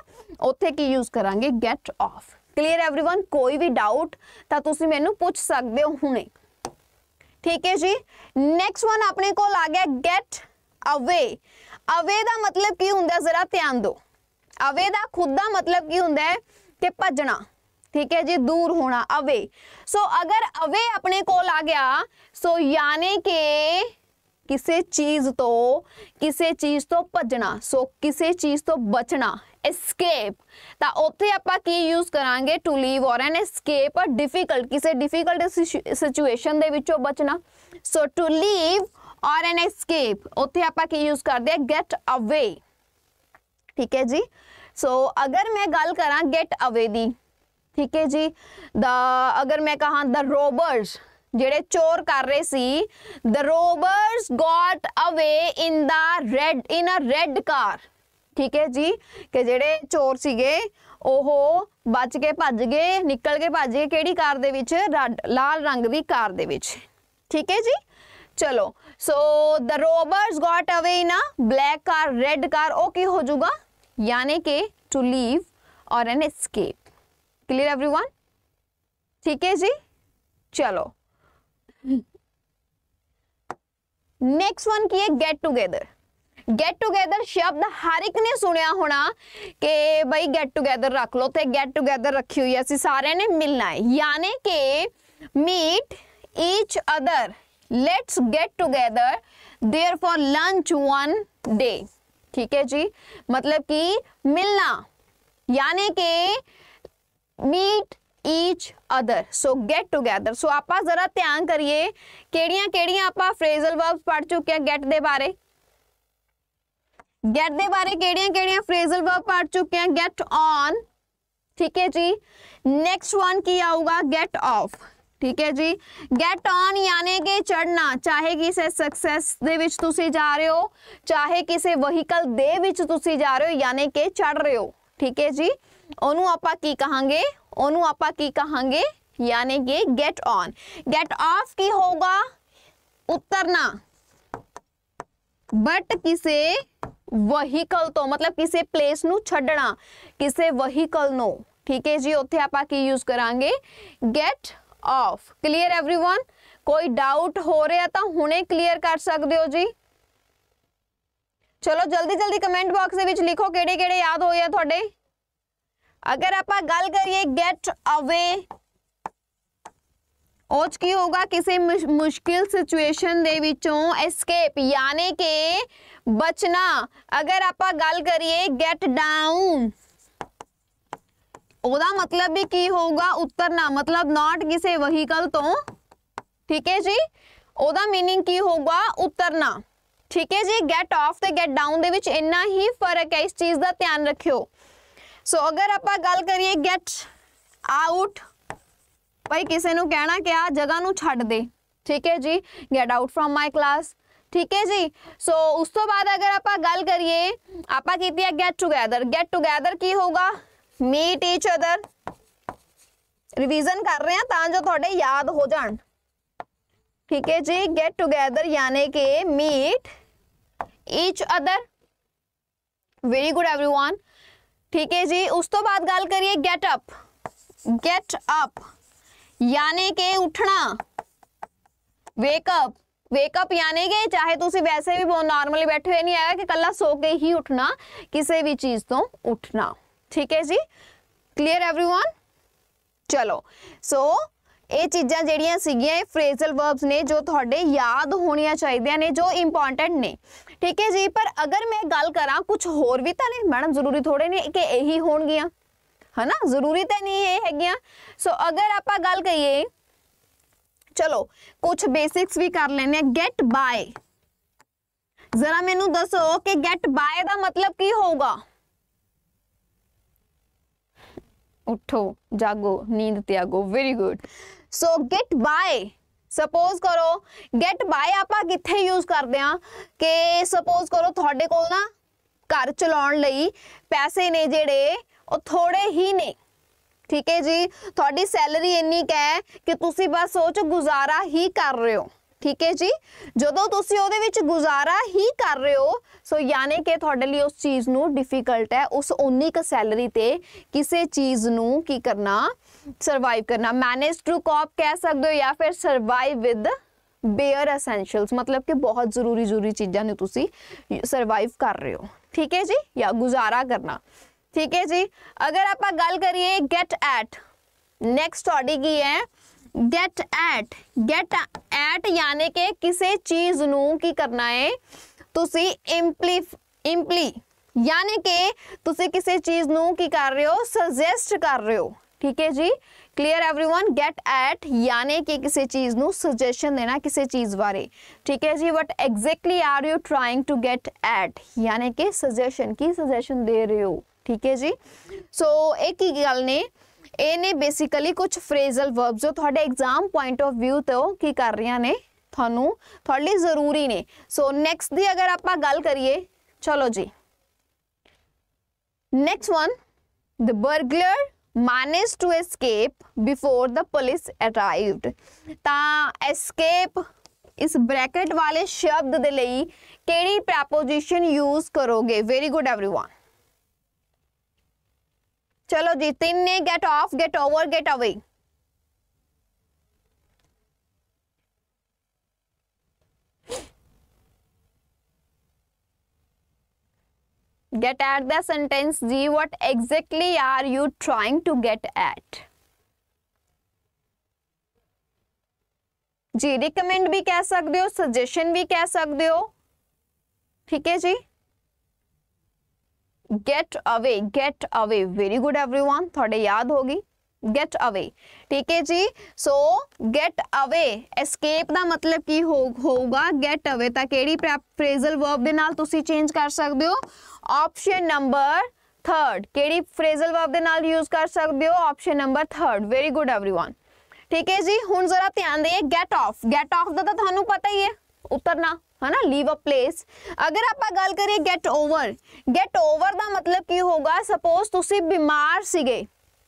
ਉੱਥੇ ਕੀ ਯੂਜ਼ ਕਰਾਂਗੇ ਗੈਟ ਆਫ ਕਲੀਅਰ एवरीवन ਕੋਈ ਵੀ ਡਾਊਟ ਤਾਂ ਤੁਸੀਂ ਮੈਨੂੰ ਪੁੱਛ ਸਕਦੇ ਹੋ ਹੁਣੇ ਠੀਕ ਹੈ ਜੀ ਨੈਕਸਟ ਵਨ ਆਪਣੇ ਕੋਲ ਆ ਗਿਆ ਗੈਟ ਅਵੇ ਅਵੇ ਦਾ ਮਤਲਬ ਕੀ ਹੁੰਦਾ ਜ਼ਰਾ ਧਿਆਨ ਦਿਓ ਅਵੇ ਦਾ ਖੁਦ ਦਾ ਮਤਲਬ ਕੀ ਹੁੰਦਾ ਹੈ ਕਿ ਭੱਜਣਾ ठीक है जी दूर होना अवे सो so, अगर अवे अपने को आ गया सो so, यानी के किसी चीज तो किसी चीज तो भजना सो so, किसी चीज तो बचना एस्केप तो उतें आप यूज करा टू लीव और एन एस्केप डिफिकल्ट किसी डिफिकल्ट सिचुएशन के बचना सो टू लीव और एन एस्केप उत आप यूज करते हैं गैट अवे ठीक है जी सो so, अगर मैं गल करा गैट अवे की ਠੀਕ ਹੈ ਜੀ ਦਾ ਅਗਰ ਮੈਂ ਕਹਾਂ ਦਾ ਰੋਬਰਸ ਜਿਹੜੇ ਚੋਰ ਕਰ ਰਹੇ ਸੀ ਦ ਰੋਬਰਸ ਗਾਟ ਅਵੇ ਇਨ ਦਾ ਰੈਡ ਇਨ ਅ ਰੈਡ ਕਾਰ ਠੀਕ ਹੈ ਜੀ ਕਿ ਜਿਹੜੇ ਚੋਰ ਸੀਗੇ ਉਹ ਬਚ ਕੇ ਭੱਜ ਗਏ ਨਿਕਲ ਕੇ ਭੱਜ ਗਏ ਕਿਹੜੀ ਕਾਰ ਦੇ ਵਿੱਚ ਲਾਲ ਰੰਗ ਦੀ ਕਾਰ ਦੇ ਵਿੱਚ ਠੀਕ ਹੈ ਜੀ ਚਲੋ ਸੋ ਦ ਰੋਬਰਸ ਗਾਟ ਅਵੇ ਇਨ ਅ ਬਲੈਕ ਕਾਰ ਰੈਡ ਕਾਰ ਉਹ ਕੀ ਹੋ ਜਾਊਗਾ ਯਾਨੀ ਕਿ ਟੂ ਲੀਵ ਔਰ ਐਨ ਐਸਕੇਪ क्लियर एवरीवन ठीक है जी चलो नेक्स्ट वन की है गेट टूगेदर गेट टूगेदर शब्द हर एक ने सुनिया होना के भाई गेट टूगेदर रख लो तो गेट टूगेदर रखी हुई है सारे ने मिलना है यानी के meet each other let's get together there for lunch one day ठीक है जी मतलब कि मिलना यानी कि meet each other so get together so आप जरा ध्यान करिए आप फ्रेजल वर्ब पढ़ चुके हैं गेट दे बारे गेट दे बारे केड़िया फ्रेजल वर्ब पढ़ चुके हैं गेट ऑन ठीक है जी नेक्स्ट वन किया होगा गेट ऑफ ठीक है जी ਗੈਟ ऑन यानी कि चढ़ना चाहे ਕਿਸੇ ਸਕਸੈਸ ਦੇ ਵਿੱਚ ਤੁਸੀਂ ਜਾ ਰਹੇ ਹੋ ਚਾਹੇ ਕਿਸੇ ਵਹੀਕਲ ਦੇ ਵਿੱਚ ਤੁਸੀਂ ਜਾ ਰਹੇ ਹੋ ਯਾਨੀ ਕਿ ਚੜ ਰਹੇ ओनू आपा की कहेंगे ओनू आपा की कहेंगे यानी कि गेट ऑन गेट ऑफ की होगा उतरना बट किसे वहीकल तो मतलब किसे प्लेस नु छड़ना किसे वहीकल नो ठीक है जी उथे आपा की यूज करांगे गेट ऑफ क्लियर एवरीवन कोई डाउट हो रहा तो हमने क्लियर कर सकते हो जी चलो जल्दी जल्दी कमेंट बॉक्स के लिखो केड़े केड़े याद हो या थोड़े अगर आप गल करिए गैट अवे ओच की होगा किसी मुश्किल सिचुएशन एस्केप यानी के बचना अगर आप गल करिए गैट डाउन ओदा मतलब भी की होगा उतरना मतलब नॉट किसी वहीकल तो ठीक है जी ओदा मीनिंग की होगा उतरना ठीक है जी गैट ऑफ से गैट डाउन के फर्क है इस चीज़ का ध्यान रखियो सो अगर आप गल करिए गैट आउट भाई किसी कहना क्या जगह न छ दे ठीक है जी get out from my class ठीक है जी सो so, उस तो बाद अगर आप गल करिए आप गैट टूगैदर गैट टूगैदर की होगा मीट ईच अदर रिविजन कर रहे हैं ता थोड़े याद हो जा ठीक है जी गैट टूगैदर यानी कि meet each other very good everyone ठीक है जी उस तो बात गल करिए गैटअप गैट अप यानी के उठना वेकअप वेकअप यानी के चाहे तुम वैसे भी बहुत नॉर्मली बैठे हुए नहीं आएगा कि कला सो के ही उठना किसी भी चीज तो उठना ठीक है जी क्लियर एवरीवन चलो सो ये चीजा जीडिया फ्रेजल वर्ब्स ने जो थोड़े याद होनिया चाहिए ने जो इंपॉर्टेंट ने ਠੀਕ ਹੈ ਜੀ ਪਰ ਅਗਰ ਮੈਂ ਗੱਲ ਕਰਾਂ ਕੁਝ ਹੋਰ ਵੀ ਤਾਂ ਨਹੀਂ ਮੈਡਮ ਜ਼ਰੂਰੀ ਥੋੜੇ ਨੇ ਕਿ ਇਹੀ ਹੋਣਗੀਆਂ ਹਨਾ ਜ਼ਰੂਰੀ ਤਾਂ ਨਹੀਂ ਇਹ ਹੈਗੀਆਂ ਸੋ ਅਗਰ ਆਪਾਂ ਗੱਲ ਕਰੀਏ ਚਲੋ ਕੁਝ ਬੇਸਿਕਸ ਵੀ ਕਰ ਲੈਨੇ ਆ ਗੈਟ ਬਾਏ ਜ਼ਰਾ ਮੈਨੂੰ ਦੱਸੋ ਕਿ ਗੈਟ ਬਾਏ ਦਾ ਮਤਲਬ ਕੀ ਹੋਊਗਾ ਉਠੋ ਜਾਗੋ ਨੀਂਦ ਤਿਆਗੋ very good so get by suppose ਕਰੋ ਗੈਟ ਬਾਏ ਆਪਾਂ ਕਿੱਥੇ ਯੂਜ਼ ਕਰਦੇ ਆ ਕਿ ਸਪੋਜ਼ ਕਰੋ ਤੁਹਾਡੇ ਕੋਲ ਨਾ ਘਰ ਚਲਾਉਣ ਲਈ ਪੈਸੇ ਨੇ ਜਿਹੜੇ ਉਹ ਥੋੜੇ ਹੀ ਨੇ ਠੀਕ ਹੈ ਜੀ ਤੁਹਾਡੀ ਸੈਲਰੀ ਇੰਨੀ ਕ ਹੈ ਕਿ ਤੁਸੀਂ ਬਸ ਉਹ ਚ ਗੁਜ਼ਾਰਾ ਹੀ ਕਰ ਰਹੇ ਹੋ ਠੀਕ ਹੈ ਜੀ ਜਦੋਂ ਤੁਸੀਂ ਉਹਦੇ ਵਿੱਚ ਗੁਜ਼ਾਰਾ ਹੀ ਕਰ ਰਹੇ ਹੋ ਸੋ ਯਾਨੀ ਕਿ ਤੁਹਾਡੇ ਲਈ ਉਸ ਚੀਜ਼ ਨੂੰ ਡਿਫਿਕਲਟ ਹੈ ਉਸ ਉਨੀ ਕ ਸੈਲਰੀ ਤੇ ਕਿਸੇ ਚੀਜ਼ ਨੂੰ ਕੀ ਕਰਨਾ सर्वाइव करना मैनेज टू कॉप कह सकते हो या फिर सर्वाइव विद बेयर असेंशियल्स मतलब कि बहुत जरूरी जरूरी चीजा ने तुम सर्वाइव कर रहे हो ठीक है जी या गुजारा करना ठीक है जी अगर आप गल करिए गैट एट नैक्सट ऑडी की है गैट एट गैट एट यानी कि किसी चीज न की करना है तुम इम्पली इम्पली यानी कि तुम किसी चीज़ न की कर रहे हो सजेस्ट कर रहे हो ठीक है जी clear everyone get at यानी कि किसी चीज नु सजेशन देना किसी चीज बारे ठीक है जी what exactly are you trying to get at यानी कि सजेशन की सजेशन दे रहे हो ठीक है जी सो so, एक ही गल ने ए ने बेसिकली कुछ फ्रेजल वर्ब जो थोड़े एग्जाम पॉइंट ऑफ व्यू तो की कर रही ने थानू थोड़े लिए जरूरी ने सो so, नेक्स्ट दी अगर आप गल करिए चलो जी next one the burglar managed to escape before the police arrived ਤਾਂ escape ਇਸ ਬ੍ਰੈਕਟ ਵਾਲੇ ਸ਼ਬਦ ਦੇ ਲਈ ਕਿਹੜੀ ਪ੍ਰੈਪੋਜੀਸ਼ਨ ਯੂਜ਼ ਕਰੋਗੇ ਵੈਰੀ ਗੁੱਡ एवरीवन ਚਲੋ ਜੀ ਤਿੰਨ ਨੇ get off get over get away get at the sentence g what exactly are you trying to get at जी रिकमेंड भी कह सकते हो सजेशन भी कह सकते हो ठीक है जी get away get away very good everyone थोड़े याद होगी गेट अवे ठीक है जी सो गेट अवे एस्केप का मतलब की होगा गेट अवे तो कि प्रेजल वर्ब के चेंज कर सकते हो ਆਪਸ਼ਨ ਨੰਬਰ 3 ਕਿਹੜੀ ਫਰੇਜ਼ਲ ਵਰਬ ਦੇ ਨਾਲ ਯੂਜ਼ ਕਰ ਸਕਦੇ ਹੋ option number 3 very good everyone ਠੀਕ ਹੈ ਜੀ ਹੁਣ ਜ਼ਰਾ ਧਿਆਨ ਦੇ ਗੈਟ ਆਫ ਗੈਟ ਆਫ ਦਾ ਤਾਂ ਤੁਹਾਨੂੰ ਪਤਾ ਹੀ ਹੈ ਉਤਰਨਾ ਹਨਾ ਲੀਵ ਅ ਪਲੇਸ ਅਗਰ ਆਪਾਂ ਗੱਲ ਕਰੀਏ ਗੈਟ ਓਵਰ ਗੈਟ ਓਵਰ ਦਾ ਮਤਲਬ ਕੀ ਹੋਗਾ ਸਪੋਜ਼ ਤੁਸੀਂ ਬਿਮਾਰ ਸੀਗੇ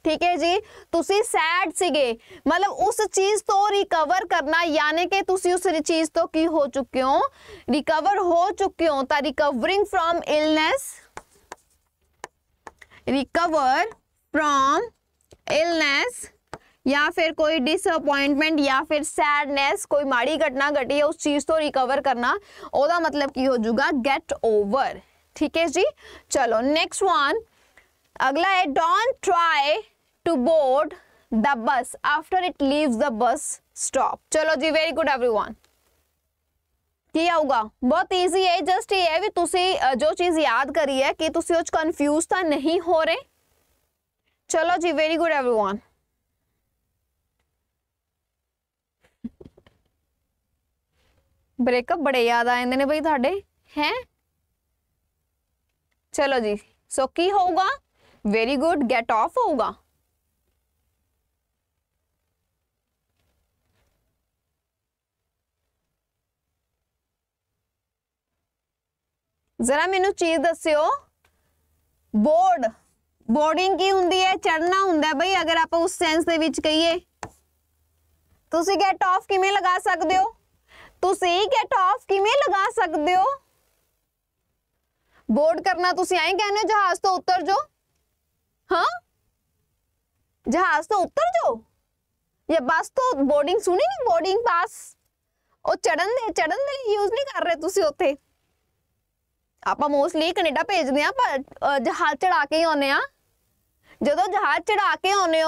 ठीक है जी ਤੁਸੀਂ सैड ਸੀਗੇ मतलब उस चीज तो रिकवर करना यानी ਕਿ ਤੁਸੀਂ उस चीज तो की हो चुके हो रिकवर हो चुके हो ਤਾਂ recovering from illness recover from illness या फिर कोई डिसअपॉइंटमेंट या फिर सैडनेस कोई माड़ी घटना घटी है उस चीज़ तो रिकवर करना ओदा मतलब की हो जूगा गेट ओवर ठीक है जी चलो नेक्स्ट वन अगला है don't try to board the bus after it leave the bus stop चलो जी वेरी गुड एवरी वन किया होगा बहुत ईजी है जस्ट ये है भी जो चीज याद करी है कि तुम उस कंफ्यूज तो नहीं हो रहे चलो जी very good everyone breakup बड़े याद आए ने बी है चलो जी सो so, की होगा वेरी गुड गेट ऑफ होगा ਜ਼ਰਾ ਮੈਨੂੰ ਚੀਜ਼ ਦੱਸਿਓ ਬੋਰਡ ਬੋਰਡਿੰਗ ਕੀ ਹੁੰਦੀ ਹੈ ਚੜਨਾ ਹੁੰਦਾ ਬਈ ਅਗਰ ਆਪਾਂ ਉਸ ਸੈਂਸ ਦੇ ਵਿੱਚ ਕਹੀਏ ਤੁਸੀਂ ਗੈਟ ਆਫ ਕਿਵੇਂ ਲਗਾ ਸਕਦੇ ਹੋ ਤੁਸੀਂ ਗੈਟ ਆਫ ਕਿਵੇਂ ਲਗਾ ਸਕਦੇ ਹੋ ਬੋਰਡ ਕਰਨਾ ਤੁਸੀਂ ਐਂ ਕਹਿੰਦੇ ਹੋ ਜਹਾਜ਼ ਤੋਂ ਉਤਰ ਜਾਓ ਹਾਂ ਜਹਾਜ਼ ਤੋਂ ਉਤਰ ਜਾਓ ਇਹ ਬਸ ਤੋਂ ਬੋਰਡਿੰਗ ਸੁਣੀ ਨਹੀਂ ਬੋਰਡਿੰਗ ਪਾਸ ਉਹ ਚੜਨ ਦੇ ਚੜਨ ਦੇ ਲਈ ਯੂਜ਼ ਨਹੀਂ ਕਰ ਰਹੇ ਤੁਸੀਂ ਉੱਥੇ आप मोस्टली कनेडा भेजने पर जहाज चढ़ा के आने जो जहाज चढ़ा के आने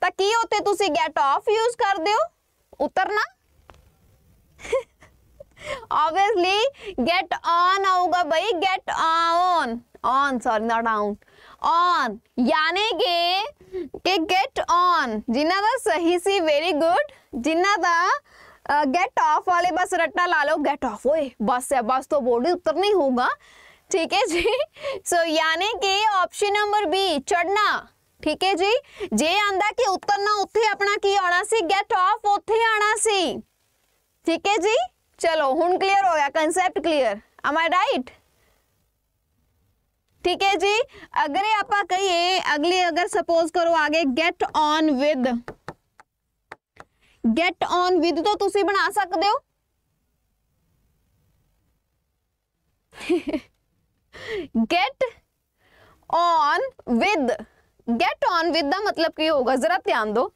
तो की उत्तर गैट ऑफ यूज कर दौ उतरना ऑबियसली गैट ऑन आऊगा बई get on on sorry not आउन ऑन यानी कि गेट ऑन जिन्हों का सही सी वेरी गुड जिन्हों का गेट ऑफ वाले बस रट्टा ला लो गेट ऑफ ओए बस है बस तो बोल रही उत्तर नहीं होगा ठीक है जी सो so, यानी कि ऑप्शन नंबर बी चढ़ना ठीक है जी जे आंदा कि उतरना उथे अपना की आना सी गेट ऑफ उथे आना सी ठीक है जी चलो ਹੁਣ क्लियर हो गया concept clear am I right ठीक है जी अगर आप कही अगली अगर सपोज करो आगे get on with get on with ਤੋਂ ਤੁਸੀਂ ਬਣਾ ਸਕਦੇ ਹੋ get on with get on with ਦਾ ਮਤਲਬ ਕੀ ਹੋਗਾ ਜ਼ਰਾ ਧਿਆਨ ਦਿਓ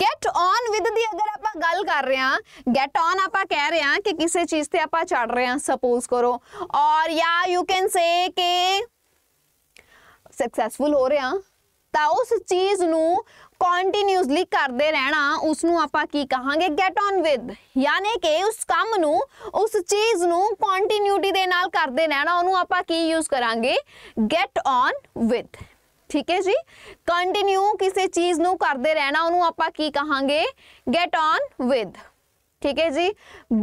ਗੈਟ ਔਨ ਵਿਦ ਦੀ ਅਗਰ ਆਪਾਂ ਗੱਲ ਕਰ ਰਹੇ ਹਾਂ ਗੈਟ ਔਨ ਆਪਾਂ ਕਹਿ ਰਹੇ ਹਾਂ ਕਿ ਕਿਸੇ ਚੀਜ਼ ਤੇ ਆਪਾਂ ਚੜ ਰਹੇ ਹਾਂ ਸਪੋਜ਼ ਕਰੋ ਔਰ ਯਾ ਯੂ ਕੈਨ ਸੇ ਕਿ ਸਕਸੈਸਫੁਲ ਹੋ ਰਹੇ ਹਾਂ ਤਾਂ ਉਸ ਚੀਜ਼ ਨੂੰ कॉन्टीन्यूसली करते रहना उसू आप कहे गैट ऑन विद यानी कि उस काम उस चीज़ न कॉन्टीन्यूटी के नाल करते रहना आप यूज करा गैट ऑन विद ठीक है जी कंटिन्यू किसी चीज़ न करते रहना आप कहे गैट ऑन विद ठीक है जी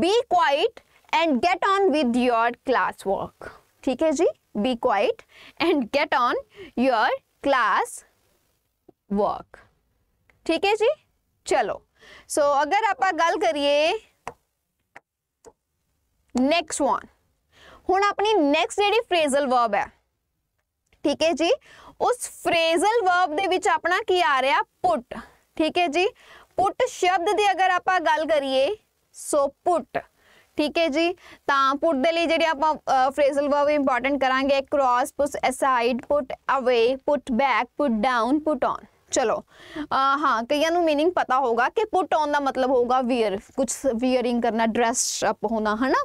be quiet and get on with your class work ठीक है जी be quiet and get on your class work ਠੀਕ ਹੈ ਜੀ ਚਲੋ ਸੋ ਅਗਰ ਆਪਾਂ ਗੱਲ ਕਰੀਏ ਨੈਕਸਟ ਵਨ ਹੁਣ ਆਪਣੀ ਨੈਕਸਟ ਜਿਹੜੀ ਫਰੇਜ਼ਲ ਵਰਬ ਹੈ ਠੀਕ ਹੈ ਜੀ ਉਸ ਫਰੇਜ਼ਲ ਵਰਬ ਦੇ ਵਿੱਚ ਆਪਣਾ ਕੀ ਆ ਰਿਹਾ ਪੁੱਟ ਠੀਕ ਹੈ ਜੀ ਪੁੱਟ ਸ਼ਬਦ ਦੀ ਅਗਰ ਆਪਾਂ ਗੱਲ ਕਰੀਏ ਸੋ ਪੁੱਟ ਠੀਕ ਹੈ ਜੀ ਤਾਂ ਪੁੱਟ ਦੇ ਲਈ ਜਿਹੜੇ ਆਪਾਂ ਫਰੇਜ਼ਲ ਵਰਬ ਇੰਪੋਰਟੈਂਟ ਕਰਾਂਗੇ cross put aside put away put back put down put on ਚਲੋ ਹਾਂ ਕਈਆਂ ਨੂੰ मीनिंग ਪਤਾ ਹੋਗਾ ਕਿ ਪੁੱਟ ਔਨ ਦਾ ਮਤਲਬ ਹੋਗਾ ਵੇਅਰ ਕੁਝ ਵੇਅਰਿੰਗ ਕਰਨਾ ਡਰੈਸ ਅਪ ਹੋਣਾ ਹਨਾ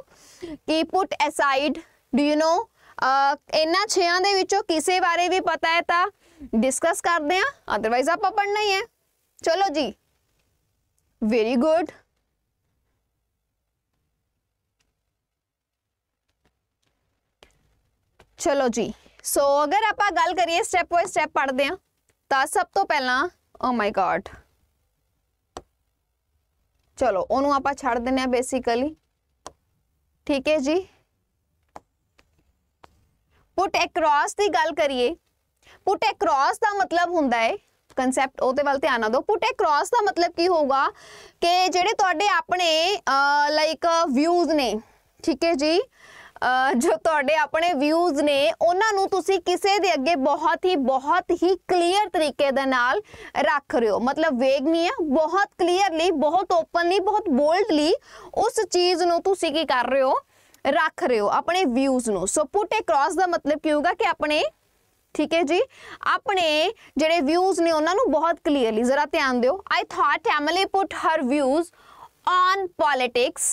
ਕਿ ਪੁੱਟ ਅਸਾਈਡ ਡੂ ਯੂ نو ਇਹਨਾਂ ਛਿਆਂ ਦੇ ਵਿੱਚੋਂ ਕਿਸੇ ਬਾਰੇ ਵੀ ਪਤਾ ਹੈ ਤਾਂ ਡਿਸਕਸ ਕਰਦੇ ਆ ਅਦਰਵਾਈਜ਼ ਆਪਾਂ ਪੜਨਾ ਹੀ ਹੈ ਚਲੋ ਜੀ ਵੈਰੀ ਗੁੱਡ ਚਲੋ ਜੀ ਸੋ ਅਗਰ ਆਪਾਂ ਗੱਲ ਕਰੀਏ ਸਟੈਪ ਬਾਏ ਸਟੈਪ ਪੜਦੇ ਆ ਤਾਂ ਸਭ ਤੋਂ ਪਹਿਲਾਂ ਓ ਮਾਈ ਗॉड ਚਲੋ ਉਹਨੂੰ ਆਪਾਂ ਛੱਡ ਦਿੰਨੇ ਆ ਬੇਸਿਕਲੀ ਠੀਕ ਹੈ ਜੀ ਪੁੱਟ ਅਕ੍ਰੋਸ ਦੀ ਗੱਲ ਕਰੀਏ ਪੁੱਟ ਅਕ੍ਰੋਸ ਦਾ ਮਤਲਬ ਹੁੰਦਾ ਹੈ ਕਨਸੈਪਟ ਉਹਦੇ ਵੱਲ ਧਿਆਨ ਨਾ ਦਿਓ ਪੁੱਟ ਅਕ੍ਰੋਸ ਦਾ ਮਤਲਬ ਕੀ ਹੋਊਗਾ ਕਿ ਜਿਹੜੇ ਤੁਹਾਡੇ ਆਪਣੇ ਲਾਈਕ ਵਿਊਜ਼ ਨੇ ਠੀਕ ਹੈ ਜੀ ਜੋ ਤੁਹਾਡੇ ਆਪਣੇ ਵਿਊਜ਼ ਨੇ ਉਹਨਾਂ ਨੂੰ ਤੁਸੀਂ ਕਿਸੇ ਦੇ ਅੱਗੇ ਬਹੁਤ ਹੀ ਬਹੁਤ ਹੀ ਕਲੀਅਰ ਤਰੀਕੇ ਦੇ ਨਾਲ ਰੱਖ ਰਹੇ ਹੋ ਮਤਲਬ ਵੇਗ ਨਹੀਂ ਆ ਬਹੁਤ ਕਲੀਅਰਲੀ ਬਹੁਤ ਓਪਨਲੀ ਬਹੁਤ ਬੋਲਡਲੀ ਉਸ ਚੀਜ਼ ਨੂੰ ਤੁਸੀਂ ਕੀ ਕਰ ਰਹੇ ਹੋ ਰੱਖ ਰਹੇ ਹੋ ਆਪਣੇ ਵਿਊਜ਼ ਨੂੰ ਸੋ ਪੁੱਟ ਅਕ੍ਰੋਸ ਦਾ ਮਤਲਬ ਕੀ ਹੋਊਗਾ ਕਿ ਆਪਣੇ ਠੀਕ ਹੈ ਜੀ ਆਪਣੇ ਜਿਹੜੇ ਵਿਊਜ਼ ਨੇ ਉਹਨਾਂ ਨੂੰ ਬਹੁਤ ਕਲੀਅਰਲੀ ਜ਼ਰਾ ਧਿਆਨ ਦਿਓ I thought Emily put her views on politics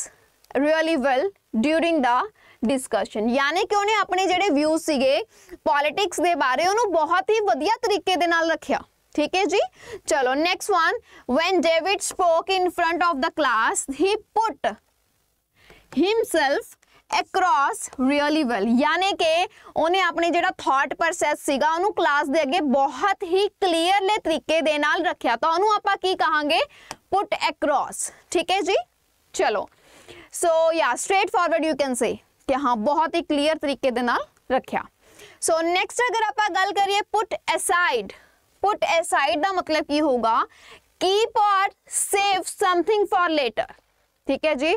really well during the discussion यानी कि उन्हें अपने जो व्यूज से पॉलिटिक्स के बारे उन्होंने बहुत ही वीयर तरीके रख्या ठीक है जी चलो next one when David spoke in front of the class he put himself across really well यानी कि उन्हें अपने जोड़ा थॉट प्रोसैस से क्लास के अगे बहुत ही क्लीयरले तरीके रखिया तो उन्होंने आप कहे पुट एक्रॉस ठीक है जी चलो सो या स्ट्रेट फॉरवर्ड यू कैन से के हाँ बहुत ही क्लीयर तरीके रख्या सो so, नैक्सट अगर आप गल करिए पुट एसाइड पुट एसाइड का मतलब की होगा कीप और सेव समथिंग फॉर लेटर ठीक है जी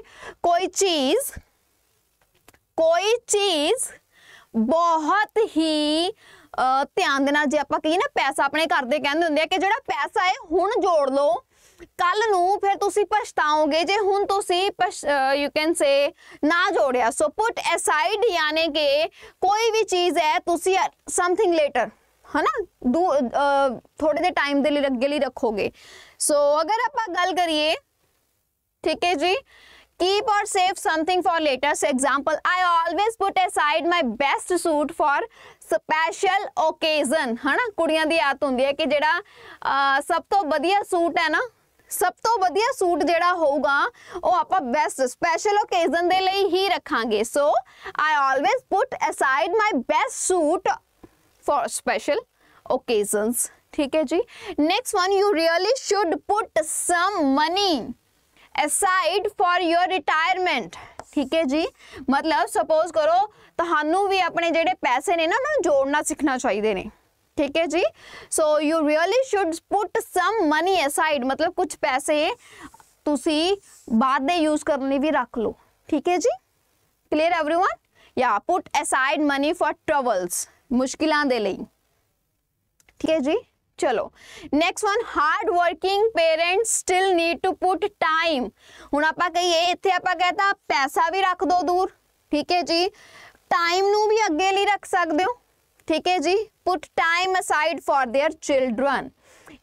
कोई चीज कोई चीज बहुत ही ध्यान देना जो आप कही ना पैसा अपने घर के कहते होंगे कि जोड़ा पैसा है हूँ जोड़ लो ਕੱਲ ਨੂੰ ਫਿਰ ਤੁਸੀਂ ਪਛਤਾਓਗੇ ਜੇ ਹੁਣ ਤੁਸੀਂ ਯੂ ਕੈਨ ਸੇ ਨਾ ਜੋੜਿਆ ਸੋ ਪੁੱਟ ਅਸਾਈਡ ਯਾਨੀ ਕਿ ਕੋਈ ਵੀ ਚੀਜ਼ ਹੈ ਤੁਸੀਂ ਸਮਥਿੰਗ ਲੇਟਰ ਹਨਾ ਦੂ ਥੋੜੇ ਦੇ ਟਾਈਮ ਦੇ ਲਈ ਅੱਗੇ ਲਈ ਰੱਖੋਗੇ ਸੋ ਅਗਰ ਆਪਾਂ ਗੱਲ ਕਰੀਏ ਠੀਕ ਹੈ ਜੀ keep or save something for later so example i always put aside my best suit for special occasion ਹਨਾ ਕੁੜੀਆਂ ਦੀ ਆਦਤ ਹੁੰਦੀ ਹੈ ਕਿ ਜਿਹੜਾ ਸਭ ਤੋਂ ਵਧੀਆ ਸੂਟ ਹੈ ਨਾ ਸਭ ਤੋਂ ਵਧੀਆ ਸੂਟ ਜਿਹੜਾ ਹੋਊਗਾ ਉਹ ਆਪਾਂ ਬੈਸਟ ਸਪੈਸ਼ਲ ਓਕੇਜ਼ਨ ਦੇ ਲਈ ਹੀ ਰੱਖਾਂਗੇ so I always put aside my best suit for special occasions ठीक है जी next one you really should put some money aside for your retirement ਠੀਕ ਹੈ ਜੀ ਮਤਲਬ ਸਪੋਜ਼ ਕਰੋ ਤੁਹਾਨੂੰ ਵੀ ਆਪਣੇ ਜਿਹੜੇ ਪੈਸੇ ਨੇ ਨਾ ਉਹਨਾਂ ਨੂੰ ਜੋੜਨਾ ਸਿੱਖਣਾ ਚਾਹੀਦੇ ਨੇ ठीक है जी so you really should put some money aside मतलब कुछ पैसे तुसी बाद में यूज करने भी रख लो ठीक है जी क्लियर एवरी वन या put aside money for travels मुश्किल दे ली ठीक है जी चलो next one hard working parents still need to put time हूँ आप कही इतने आप कहता पैसा भी रख दो दूर ठीक है जी टाइम भी अगे ली रख सकते हो ठीक है जी put time aside for their children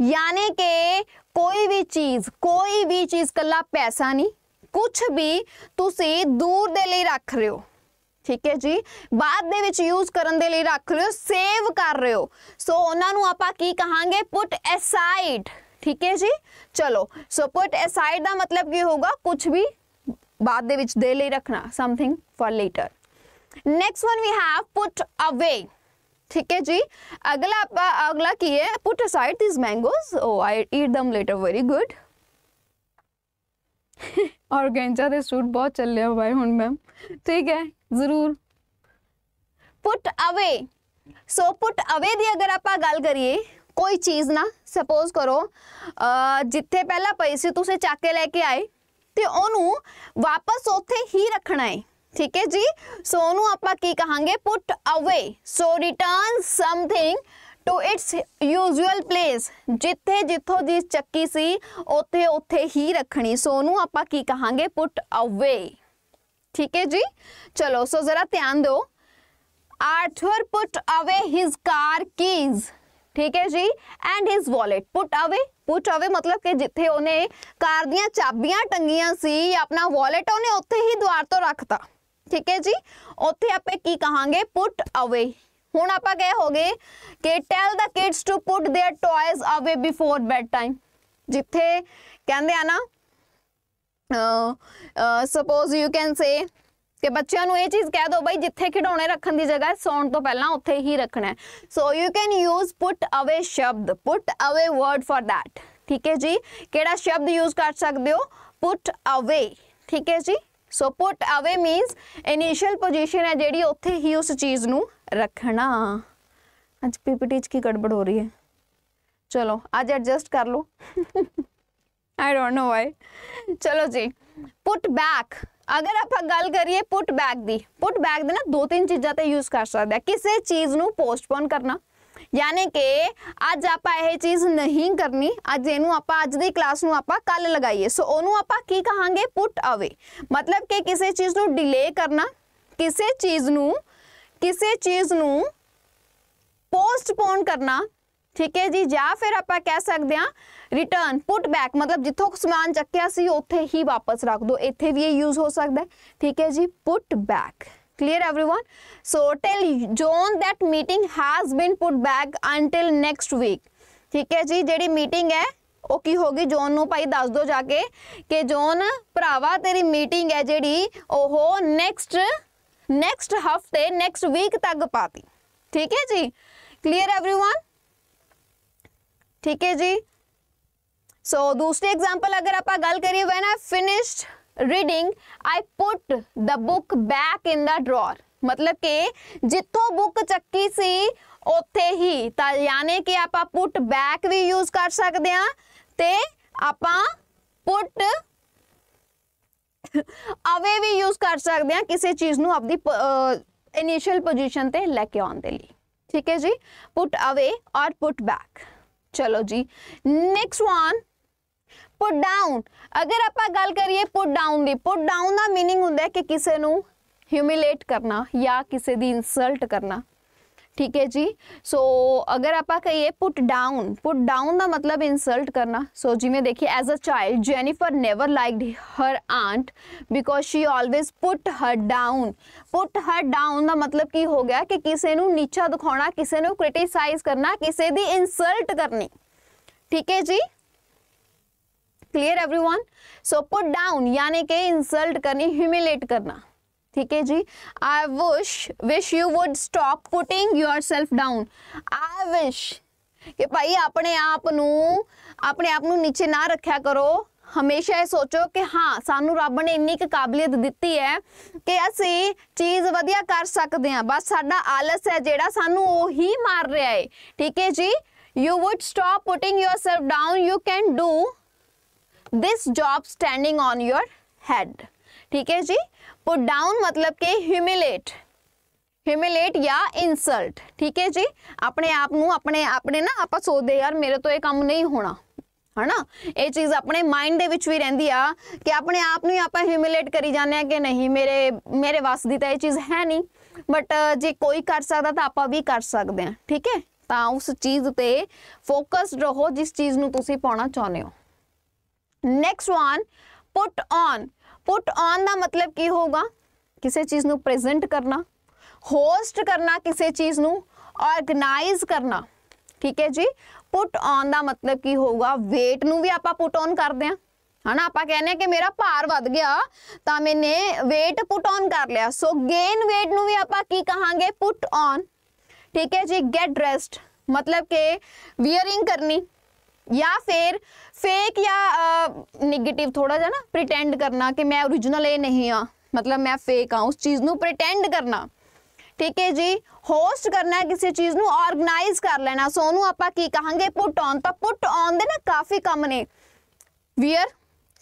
यानी कि कोई भी चीज कोई भी चीज कला पैसा नहीं ਕੁਝ ਵੀ ਤੁਸੀਂ ਦੂਰ ਦੇ ਲਈ ਰੱਖ ਰਹੇ ਹੋ ਠੀਕ ਹੈ ਜੀ ਬਾਅਦ ਦੇ ਵਿੱਚ ਯੂਜ਼ ਕਰਨ ਦੇ ਲਈ ਰੱਖ ਰਹੇ ਹੋ ਸੇਵ ਕਰ ਰਹੇ ਹੋ ਸੋ ਉਹਨਾਂ ਨੂੰ ਆਪਾਂ ਕੀ ਕਹਾਂਗੇ ਪੁੱਟ ਅਸਾਈਡ ਠੀਕ ਹੈ ਜੀ ਚਲੋ ਸੋ ਪੁੱਟ ਅਸਾਈਡ ਦਾ ਮਤਲਬ ਕੀ ਹੋਊਗਾ ਕੁਝ ਵੀ ਬਾਅਦ ਦੇ ਵਿੱਚ ਦੇ ਲਈ ਰੱਖਣਾ something for later next one we have put away ठीक है जी अगला अगला की है put aside this mangoes oh I eat them later very good और गेंजा दे सूट बहुत चल रहे हो भाई हूँ मैम ठीक है जरूर put away so put away the अगर आप गल करिए कोई चीज़ ना सपोज करो जिथे पहला पैसे तुसें चक के लेके आए तो उन्होंने वापस उत्थे ही रखना है ठीक है जी सो ओनू आप कहेंगे put away so return something to its usual place जिथे जिथों जिस चक्की सी उथे उथे ही रखनी सो ओनू आप कहेंगे पुट अवे ठीक है जी चलो सो जरा ध्यान दो Arthur put away his car keys ठीक है जी and his wallet put away put away मतलब कि जिथे उन्हें कार दिया चाबियां टंगियां सी अपना वॉलेट उन्हें उथे ही द्वार तो रखता ਠੀਕ ਹੈ ਜੀ ਉੱਥੇ ਆਪੇ ਕੀ ਕਹਾਂਗੇ ਪੁੱਟ ਅਵੇ ਹੁਣ ਆਪਾਂ ਕਹੇ ਹੋਗੇ ਕਿ tell the kids to put their toys away before bedtime ਜਿੱਥੇ ਕਹਿੰਦੇ ਆ ਨਾ ਸਪੋਜ਼ ਯੂ ਕੈਨ ਸੇ ਕਿ ਬੱਚਿਆਂ ਨੂੰ ਇਹ ਚੀਜ਼ ਕਹਿ ਦੋ ਬਈ ਜਿੱਥੇ ਖਿਡੌਣੇ ਰੱਖਣ ਦੀ ਜਗ੍ਹਾ ਸੌਣ ਤੋਂ ਪਹਿਲਾਂ ਉੱਥੇ ਹੀ ਰੱਖਣਾ so you can use put away ਸ਼ਬਦ ਪੁੱਟ ਅਵੇ ਵਰਡ ਫॉर दैट ਠੀਕ ਹੈ ਜੀ ਕਿਹੜਾ ਸ਼ਬਦ ਯੂਜ਼ ਕਰ ਸਕਦੇ ਹੋ ਪੁੱਟ ਅਵੇ ਠੀਕ ਹੈ ਜੀ so put away means initial position है जी उ ही उस चीज़ न रखना अच पी पी टी की गड़बड़ हो रही है चलो अज एडजस्ट कर लो आई डोंट नो वाई चलो जी पुट बैक अगर आप गल करिए पुट बैक की पुट बैक दो तीन चीज़ा तो यूज कर सकते किसी चीज़ को पोस्टपोन करना यानी कि अज आप चीज़ नहीं करनी अज यू अज की क्लास कल लगाइए सो ओनू आप कहे पुट अवे मतलब कि किसी चीज़ को डिले करना किसी चीज़ को किसी चीज़ को पोस्टपोन करना ठीक है जी या फिर आप कह सकते हैं रिटर्न पुट बैक मतलब जितों समान चक्या ही वापस रख दो इतने भी ये यूज हो सकता है ठीक है जी put back clear everyone so tell john that meeting has been put back until next week theek hai ji jehdi meeting hai ओ की होगी जोन भाई दस दो जाके कि जोन भरावा तेरी मीटिंग है जी नैक्सट नैक्सट हफ्ते नैक्सट वीक तक पाती ठीक है जी क्लीयर एवरीवन ठीक है जी सो so, दूसरी एग्जाम्पल अगर आप गल करिए when I finished reading I put the book back in the drawer मतलब कि जितों बुक चक्की सी उत्थे ही तो यानी कि आप पुट बैक भी यूज कर सकते हैं तो आप पुट अवे भी यूज कर सकते हैं किसी चीज़ को अपनी इनिशियल पोजिशन पर लेके आने के लिए ठीक है जी पुट अवे और पुट बैक चलो जी नेक्स्ट वन पुट डाउन अगर आप गल करिए पुट डाउन की पुट डाउन का मीनिंग होंगे कि किसी को ਨੂੰ करना या किसी की इंसल्ट करना ठीक है जी सो so, अगर आप कही पुट डाउन पुट डाउन का मतलब इंसल्ट करना सो so, जी देखिए as a child Jennifer never liked her aunt because she always put her down put her down का मतलब की हो गया कि किसी को नीचा दिखा किसी क्रिटिसाइज करना किसी की इंसल्ट करनी ठीक है जी clear everyone so put down यानी कि इंसल्ट करनी ह्यूमिलेट करना ठीक है जी I wish wish you would stop putting yourself down I wish कि भाई अपने आप ਨੂੰ ਆਪਣੇ ਆਪ ਨੂੰ ਨੀਚੇ ਨਾ ਰੱਖਿਆ ਕਰੋ ਹਮੇਸ਼ਾ ਇਹ ਸੋਚੋ ਕਿ ਹਾਂ ਸਾਨੂੰ ਰੱਬ ਨੇ ਇੰਨੀ ਕੁ ਕਾਬਲੀਅਤ ਦਿੱਤੀ ਹੈ ਕਿ ਅਸੀਂ ਚੀਜ਼ ਵਧੀਆ ਕਰ ਸਕਦੇ ਹਾਂ ਬਸ ਸਾਡਾ ਆਲਸ ਹੈ ਜਿਹੜਾ ਸਾਨੂੰ ਉਹੀ ਮਾਰ ਰਿਹਾ ਹੈ ਠੀਕ ਹੈ ਜੀ you would stop putting yourself down you can do this job standing on your head ठीक है जी पुट डाउन मतलब के ह्यूमिलेट ਹਿਮਿਲੇਟ ਜਾਂ ਇਨਸਲਟ ਠੀਕ ਹੈ ਜੀ ਆਪਣੇ ਆਪ ਨੂੰ ਆਪਣੇ ਆਪਣੇ ਨਾ ਆਪਾਂ ਸੋਚਦੇ ਯਾਰ ਮੇਰੇ ਤੋਂ ਇਹ ਕੰਮ ਨਹੀਂ ਹੋਣਾ ਹਨਾ ਇਹ ਚੀਜ਼ ਆਪਣੇ ਮਾਈਂਡ ਦੇ ਵਿੱਚ ਵੀ ਰਹਿੰਦੀ ਆ ਕਿ ਆਪਣੇ ਆਪ ਨੂੰ ਆਪਾਂ ਹਿਮਿਲੇਟ ਕਰੀ ਜਾਂਦੇ ਆ ਕਿ ਨਹੀਂ ਮੇਰੇ ਮੇਰੇ ਵਾਸ ਦੀ ਤਾਂ ਇਹ ਚੀਜ਼ ਹੈ ਨਹੀਂ ਬਟ ਜੇ ਕੋਈ ਕਰ ਸਕਦਾ ਤਾਂ ਆਪਾਂ ਵੀ ਕਰ ਸਕਦੇ ਆ ਠੀਕ ਹੈ ਤਾਂ ਉਸ ਚੀਜ਼ ਤੇ ਫੋਕਸਡ ਰਹੋ ਜਿਸ ਚੀਜ਼ ਨੂੰ ਤੁਸੀਂ ਪਾਉਣਾ ਚਾਹੁੰਦੇ ਹੋ next one put on put on का मतलब की होगा किसी चीज़ को प्रेजेंट करना होस्ट करना किसी चीज़ को ऑर्गनाइज करना ठीक है जी पुट ऑन का मतलब की होगा वेट न भी आप पुट ऑन कर दें है ना आप कहने कि मेरा भार बद गया तो मैंने वेट पुट ऑन कर लिया सो गेन वेट नी आप कहे पुट ऑन ठीक है जी गैट ड्रेस्ड मतलब के वियरिंग करनी या फिर फेक या निगेटिव थोड़ा जा ना प्रिटेंड करना कि मैं ओरिजिनल ये नहीं हाँ मतलब मैं फेक हाँ उस चीज़ को प्रिटेंड करना ठीक है जी होस्ट करना किसी चीज़ को ऑर्गनाइज कर लेना सोनू आप कहेंगे पुट ऑन तो पुट ऑन दे ना काफ़ी कम ने वीयर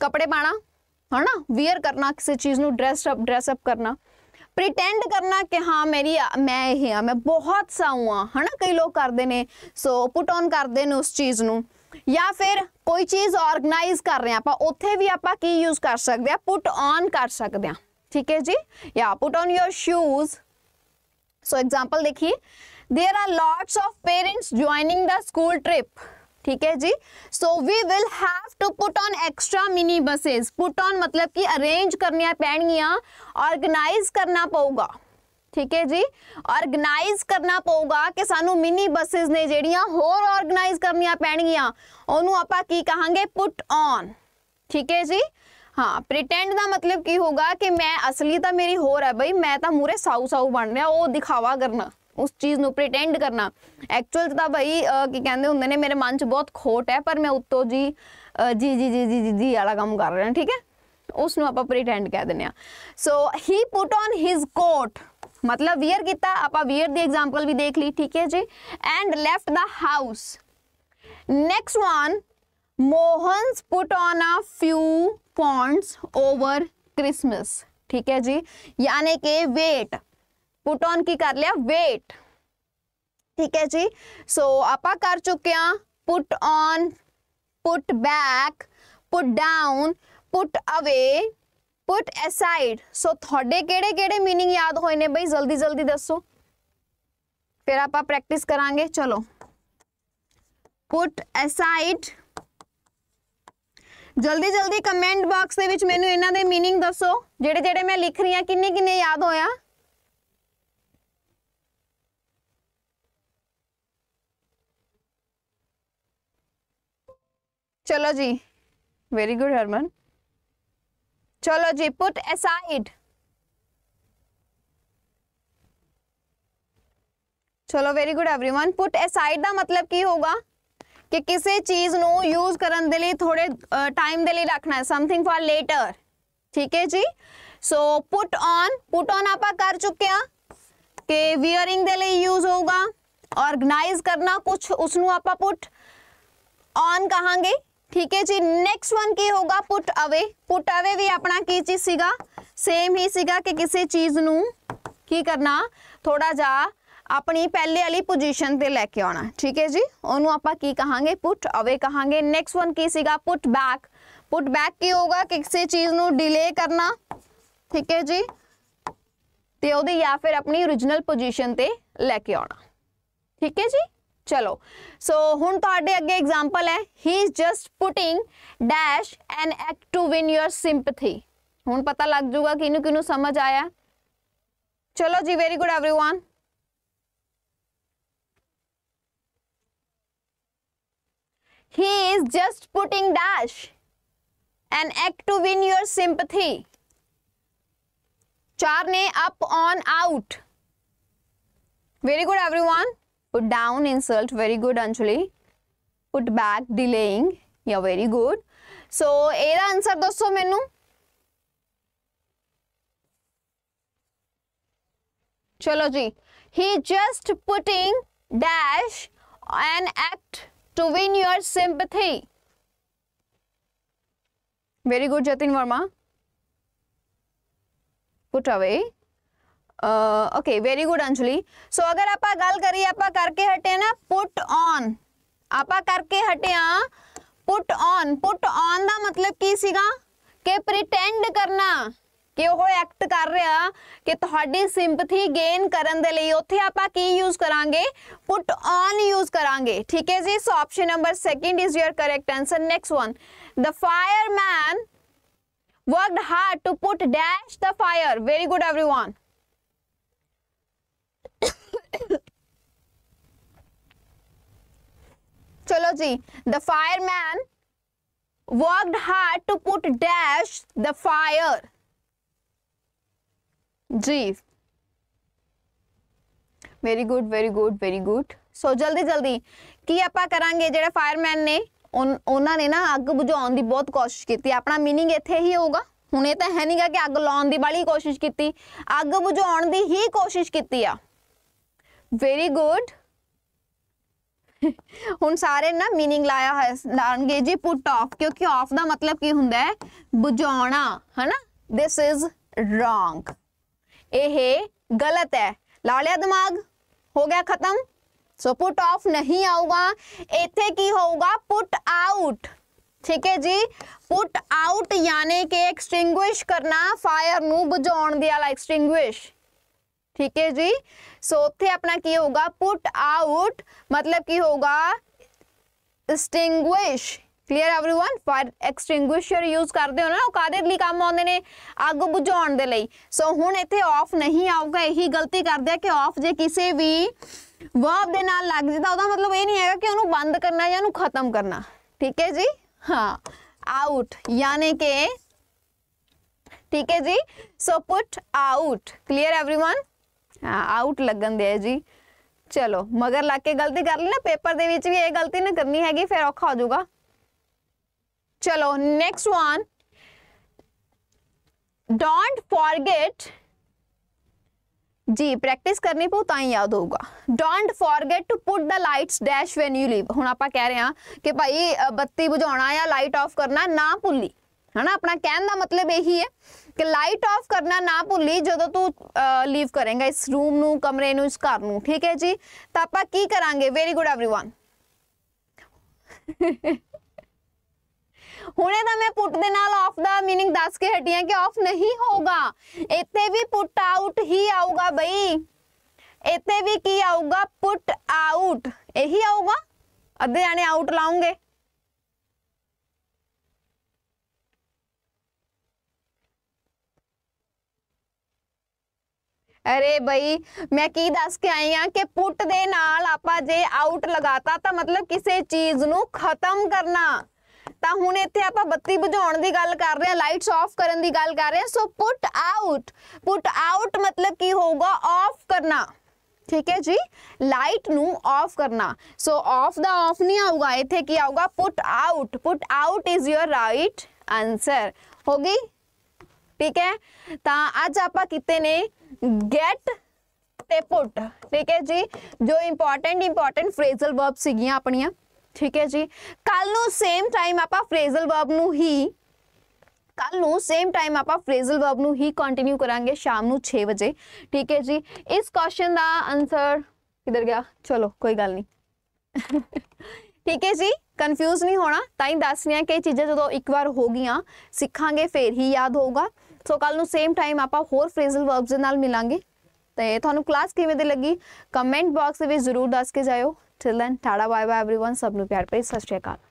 कपड़े पाना है ना वीयर करना किसी चीज़ को ड्रैसअप ड्रैसअप करना प्रिटेंड करना कि हाँ मेरी मैं ये हाँ मैं बहुत सा हाँ है ना कई लोग करते हैं सो पुट ऑन करते हैं उस चीज़ को या फिर कोई चीज ऑर्गेनाइज कर रहे हैं ਉੱਥੇ भी आप यूज कर सकते हैं पुट ऑन कर सकते हैं ठीक है जी या put on your shoes so example देखिए there are lots of parents joining the school trip ठीक है जी so we will have to put on extra mini buses put on मतलब कि अरेंज करनी पैनगियां ऑर्गेनाइज करना पौगा ਠੀਕ ਹੈ ਜੀ ਆਰਗੇਨਾਈਜ਼ ਕਰਨਾ ਪਊਗਾ ਕਿ ਸਾਨੂੰ ਮਿਨੀ ਬੱਸਿਸ ਨੇ ਜਿਹੜੀਆਂ ਹੋਰ ਆਰਗੇਨਾਈਜ਼ ਕਰਨੀਆਂ ਪੈਣਗੀਆਂ ਉਹਨੂੰ ਆਪਾਂ ਕੀ ਕਹਾਂਗੇ ਪੁੱਟ ਔਨ ਠੀਕ ਹੈ ਜੀ ਹਾਂ ਪ੍ਰੀਟੈਂਡ ਦਾ ਮਤਲਬ ਕੀ ਹੋਗਾ ਕਿ ਮੈਂ ਅਸਲੀ ਤਾਂ ਮੇਰੀ ਹੋਰ ਹੈ ਬਈ ਮੈਂ ਤਾਂ ਮੂਰੇ ਸਾਊ ਸਾਊ ਬਣ ਰਿਹਾ ਉਹ ਦਿਖਾਵਾ ਕਰਨਾ ਉਸ ਚੀਜ਼ ਨੂੰ ਪ੍ਰੀਟੈਂਡ ਕਰਨਾ ਐਕਚੁਅਲ ਤਾਂ ਬਈ ਕੀ ਕਹਿੰਦੇ ਹੁੰਦੇ ਨੇ ਮੇਰੇ ਮਨ 'ਚ ਬਹੁਤ ਖੋਟ ਹੈ ਪਰ ਮੈਂ ਉੱਤੋਂ ਜੀ ਜੀ ਜੀ ਜੀ ਜੀ ਜੀ ਵਾਲਾ ਕੰਮ ਕਰ ਰਿਹਾ ਠੀਕ ਹੈ ਉਸ ਨੂੰ ਆਪਾਂ ਪ੍ਰੀਟੈਂਡ ਕਹਿ ਦਿੰਦੇ ਆ ਸੋ ਹੀ ਪੁੱਟ ਔਨ ਹਿਸ ਕੋਟ मतलब वियर किता आप वियर दी एग्जाम्पल भी देख ली ठीक है जी and left the house next one Mohan's put on a few points over Christmas ठीक है जी यानी कि वेट पुट ऑन की कर लिया वेट ठीक है जी सो so, आप कर चुके हैं put on put back put down put away put aside so थोड़े केड़े केड़े मीनिंग याद होने बई जल्दी जल्दी दसो फिर आप प्रैक्टिस करा चलो पुट असाइड जल्दी जल्दी कमेंट बॉक्स के मैं इन्होंने मीनिंग दसो जेडे जेडे मैं लिख रही हूँ किन्ने किन्ने याद होया चलो जी वेरी गुड हरमन चलो जी पुट एसाइड चलो very good everyone put aside का मतलब की होगा कि किसी चीज न यूज करने थोड़े टाइम दे रखना है समथिंग फॉर लेटर ठीक है जी so put on put on आप कर चुके हैं कि वियरिंग दे यूज होगा ऑर्गनाइज करना कुछ उसनों आप पुट ऑन कहेंगे ਠੀਕ ਹੈ ਜੀ ਨੈਕਸਟ ਵਨ ਕੀ ਹੋਗਾ ਪੁੱਟ ਅਵੇ ਪੁੱਟ ਅਵੇ ਵੀ ਆਪਣਾ ਕੀ ਚੀਜ਼ ਸੀਗਾ ਸੇਮ ਹੀ ਸੀਗਾ ਕਿ ਕਿਸੇ ਚੀਜ਼ ਨੂੰ ਕੀ ਕਰਨਾ ਥੋੜਾ ਜਾ ਆਪਣੀ ਪਹਿਲੇ ਵਾਲੀ ਪੋਜੀਸ਼ਨ ਤੇ ਲੈ ਕੇ ਆਉਣਾ ਠੀਕ ਹੈ ਜੀ ਉਹਨੂੰ ਆਪਾਂ ਕੀ ਕਹਾਂਗੇ ਪੁੱਟ ਅਵੇ ਕਹਾਂਗੇ ਨੈਕਸਟ ਵਨ ਕੀ ਸੀਗਾ ਪੁੱਟ ਬੈਕ ਪੁੱਟ ਬੈਕ ਕੀ ਹੋਗਾ ਕਿ ਕਿਸੇ ਚੀਜ਼ ਨੂੰ ਡਿਲੇ ਕਰਨਾ ਠੀਕ ਹੈ ਜੀ ਤੇ ਉਹਦੀ ਜਾਂ ਫਿਰ ਆਪਣੀ origignal ਪੋਜੀਸ਼ਨ ਤੇ ਲੈ ਕੇ ਆਉਣਾ ਠੀਕ ਹੈ ਜੀ चलो सो so, हूँ तो अगे एग्जाम्पल है he is just putting dash an act to win your sympathy हूँ पता लग जूगा किनू समझ आया चलो जी very good everyone he is just putting dash an act to win your sympathy चार ने up on out very good everyone put down insult very good anjali put back delaying yeah very good so a da answer dosso mainu chalo ji he just putting dash an act to win your sympathy very good jatin verma put away okay very good Anjali so अगर आप गल करिए आप करके हटे ना put on आप करके हटे हाँ पुट ऑन पुट ऑन का मतलब की सीगा कि प्रिटेंड करना ਕਿ ਉਹ ਐਕਟ ਕਰ ਰਿਹਾ ਕਿ ਤੁਹਾਡੀ ਸਿੰਪਥੀ ਗੇਨ ਕਰਨ ਦੇ ਲਈ ਉੱਥੇ ਆਪਾਂ ਕੀ ਯੂਜ਼ ਕਰਾਂਗੇ ਪੁੱਟ ਔਨ ਯੂਜ਼ ਕਰਾਂਗੇ ਠੀਕ ਹੈ ਜੀ so option number 2 is your correct answer next one the fireman worked hard to put dash the fire very good everyone चलो जी the fireman worked hard to put dash the fire जी very good very good very good so जल्दी जल्दी की आप करा जो fireman ने उन्होंने ना अग बुझाने की बहुत कोशिश की अपना मीनिंग इतने ही होगा हूँ तो है नहीं गा कि अग लाने वाली कोशिश की अग बुझाने की ही कोशिश की आ वेरी गुड हूँ सारे ना मीनिंग लाया है लागे जी पुट ऑफ क्योंकि ऑफ का मतलब की होंगे बुझाना है ना दिस इज रोंग गलत है लालिया दिमाग हो गया खत्म सो पुट ऑफ नहीं आऊगा इतने की होगा पुट आउट ठीक है जी पुट आउट यानी के एक्सटिंग्विश करना फायर नु बुझाने वाला एक्सटिंग्विश ठीक है जी सो उ अपना की होगा पुट आउट मतलब की होगा स्टिंग्विश clear everyone fire extinguisher use करते हो ना कहते काम आने अग बुझाने लिए सो हूँ इतने ऑफ नहीं आऊगा यही गलती कर दिया कि ऑफ जो किसी भी वर्ब के नाल लग जाए तो मतलब यह नहीं है कि उन्होंने बंद करना या खत्म करना ठीक है जी हाँ आउट यानी कि ठीक है जी so put out clear everyone out लगन दे जी चलो मगर लग के गलती कर ली ना पेपर दे भी ये गलती ना करनी हैगी फिर औखा हो जाऊगा चलो नेक्स्ट वन डोंट फॉरगेट जी प्रैक्टिस करनी पो ता ही याद होगा don't forget to put the lights dash when you leave हूँ आप कह रहे हैं कि भाई बत्ती बुझा या लाइट ऑफ करना ना भुली है ना अपना कहन का मतलब यही है कि लाइट ऑफ करना ना भूली जो तू लीव करेगा इस रूम न कमरे इस घर न ठीक है जी तो आप की करा वेरी गुड एवरी वन हमने तो मैं पुट के ऑफ द मीनिंग दस के हटी हाँ कि ऑफ नहीं होगा इतने भी पुट आउट ही आऊगा बई इतने भी की आऊगा पुट आउट यही आऊगा अद्धे जाने आउट लाऊंगे अरे बई मैं की दस के आई हाँ कि पुट के नाल आप जे आउट लगाता तो मतलब किसी चीज़ न खत्म करना तो हूँ इतने आप बत्ती बुझाने की गल कर रहे हैं लाइट्स ऑफ कर गल कर रहे so put out put out मतलब की होगा ऑफ करना ठीक है जी लाइट ऑफ करना सो ऑफ द ऑफ नहीं आऊगा इतने की आऊगा put out put out is your right answer होगी ठीक है तो अज आप कितने गेट ਤੇ ਪੁੱਟ ਠੀਕ ਹੈ ਜੀ ਜੋ ਇੰਪੋਰਟੈਂਟ ਇੰਪੋਰਟੈਂਟ ਫਰੇਜ਼ਲ ਵਰਬ ਸੀਗੀਆਂ ਆਪਣੀਆਂ ਠੀਕ ਹੈ ਜੀ ਕੱਲ ਨੂੰ ਸੇਮ ਟਾਈਮ ਆਪਾਂ ਫਰੇਜ਼ਲ ਵਰਬ ਨੂੰ ਹੀ ਕੱਲ ਨੂੰ ਸੇਮ ਟਾਈਮ ਆਪਾਂ ਫਰੇਜ਼ਲ ਵਰਬ ਨੂੰ ਹੀ ਕੰਟੀਨਿਊ ਕਰਾਂਗੇ ਸ਼ਾਮ ਨੂੰ 6 ਵਜੇ ਠੀਕ ਹੈ ਜੀ ਇਸ ਕੁਐਸਚਨ ਦਾ ਆਨਸਰ ਕਿੱਧਰ ਗਿਆ ਚਲੋ ਕੋਈ ਗੱਲ ਨਹੀਂ ਠੀਕ ਹੈ ਜੀ ਕਨਫਿਊਜ਼ ਨਹੀਂ ਹੋਣਾ ਤਾਂ ਹੀ ਦੱਸ ਰਿਹਾ ਕਿ ਚੀਜ਼ਾਂ ਜਦੋਂ ਇੱਕ ਵਾਰ ਹੋ ਗਈਆਂ ਸਿੱਖਾਂਗੇ ਫੇਰ ਹੀ ਯਾਦ ਹੋਊਗਾ ਸੋ ਕੱਲ ਨੂੰ ਸੇਮ ਟਾਈਮ ਆਪਾਂ ਹੋਰ ਫਰੇਜ਼ਲ ਵਰਬਸ ਦੇ ਨਾਲ ਮਿਲਾਂਗੇ ਤੇ ਤੁਹਾਨੂੰ ਕਲਾਸ ਕਿਵੇਂ ਦੀ ਲੱਗੀ ਕਮੈਂਟ ਬਾਕਸ ਵਿੱਚ ਜ਼ਰੂਰ ਦੱਸ ਕੇ ਜਾਇਓ till then tata bye bye everyone ਸਭ ਨੂੰ ਪਿਆਰ ਭਰੀ ਸਤਿ ਸ਼੍ਰੀ ਅਕਾਲ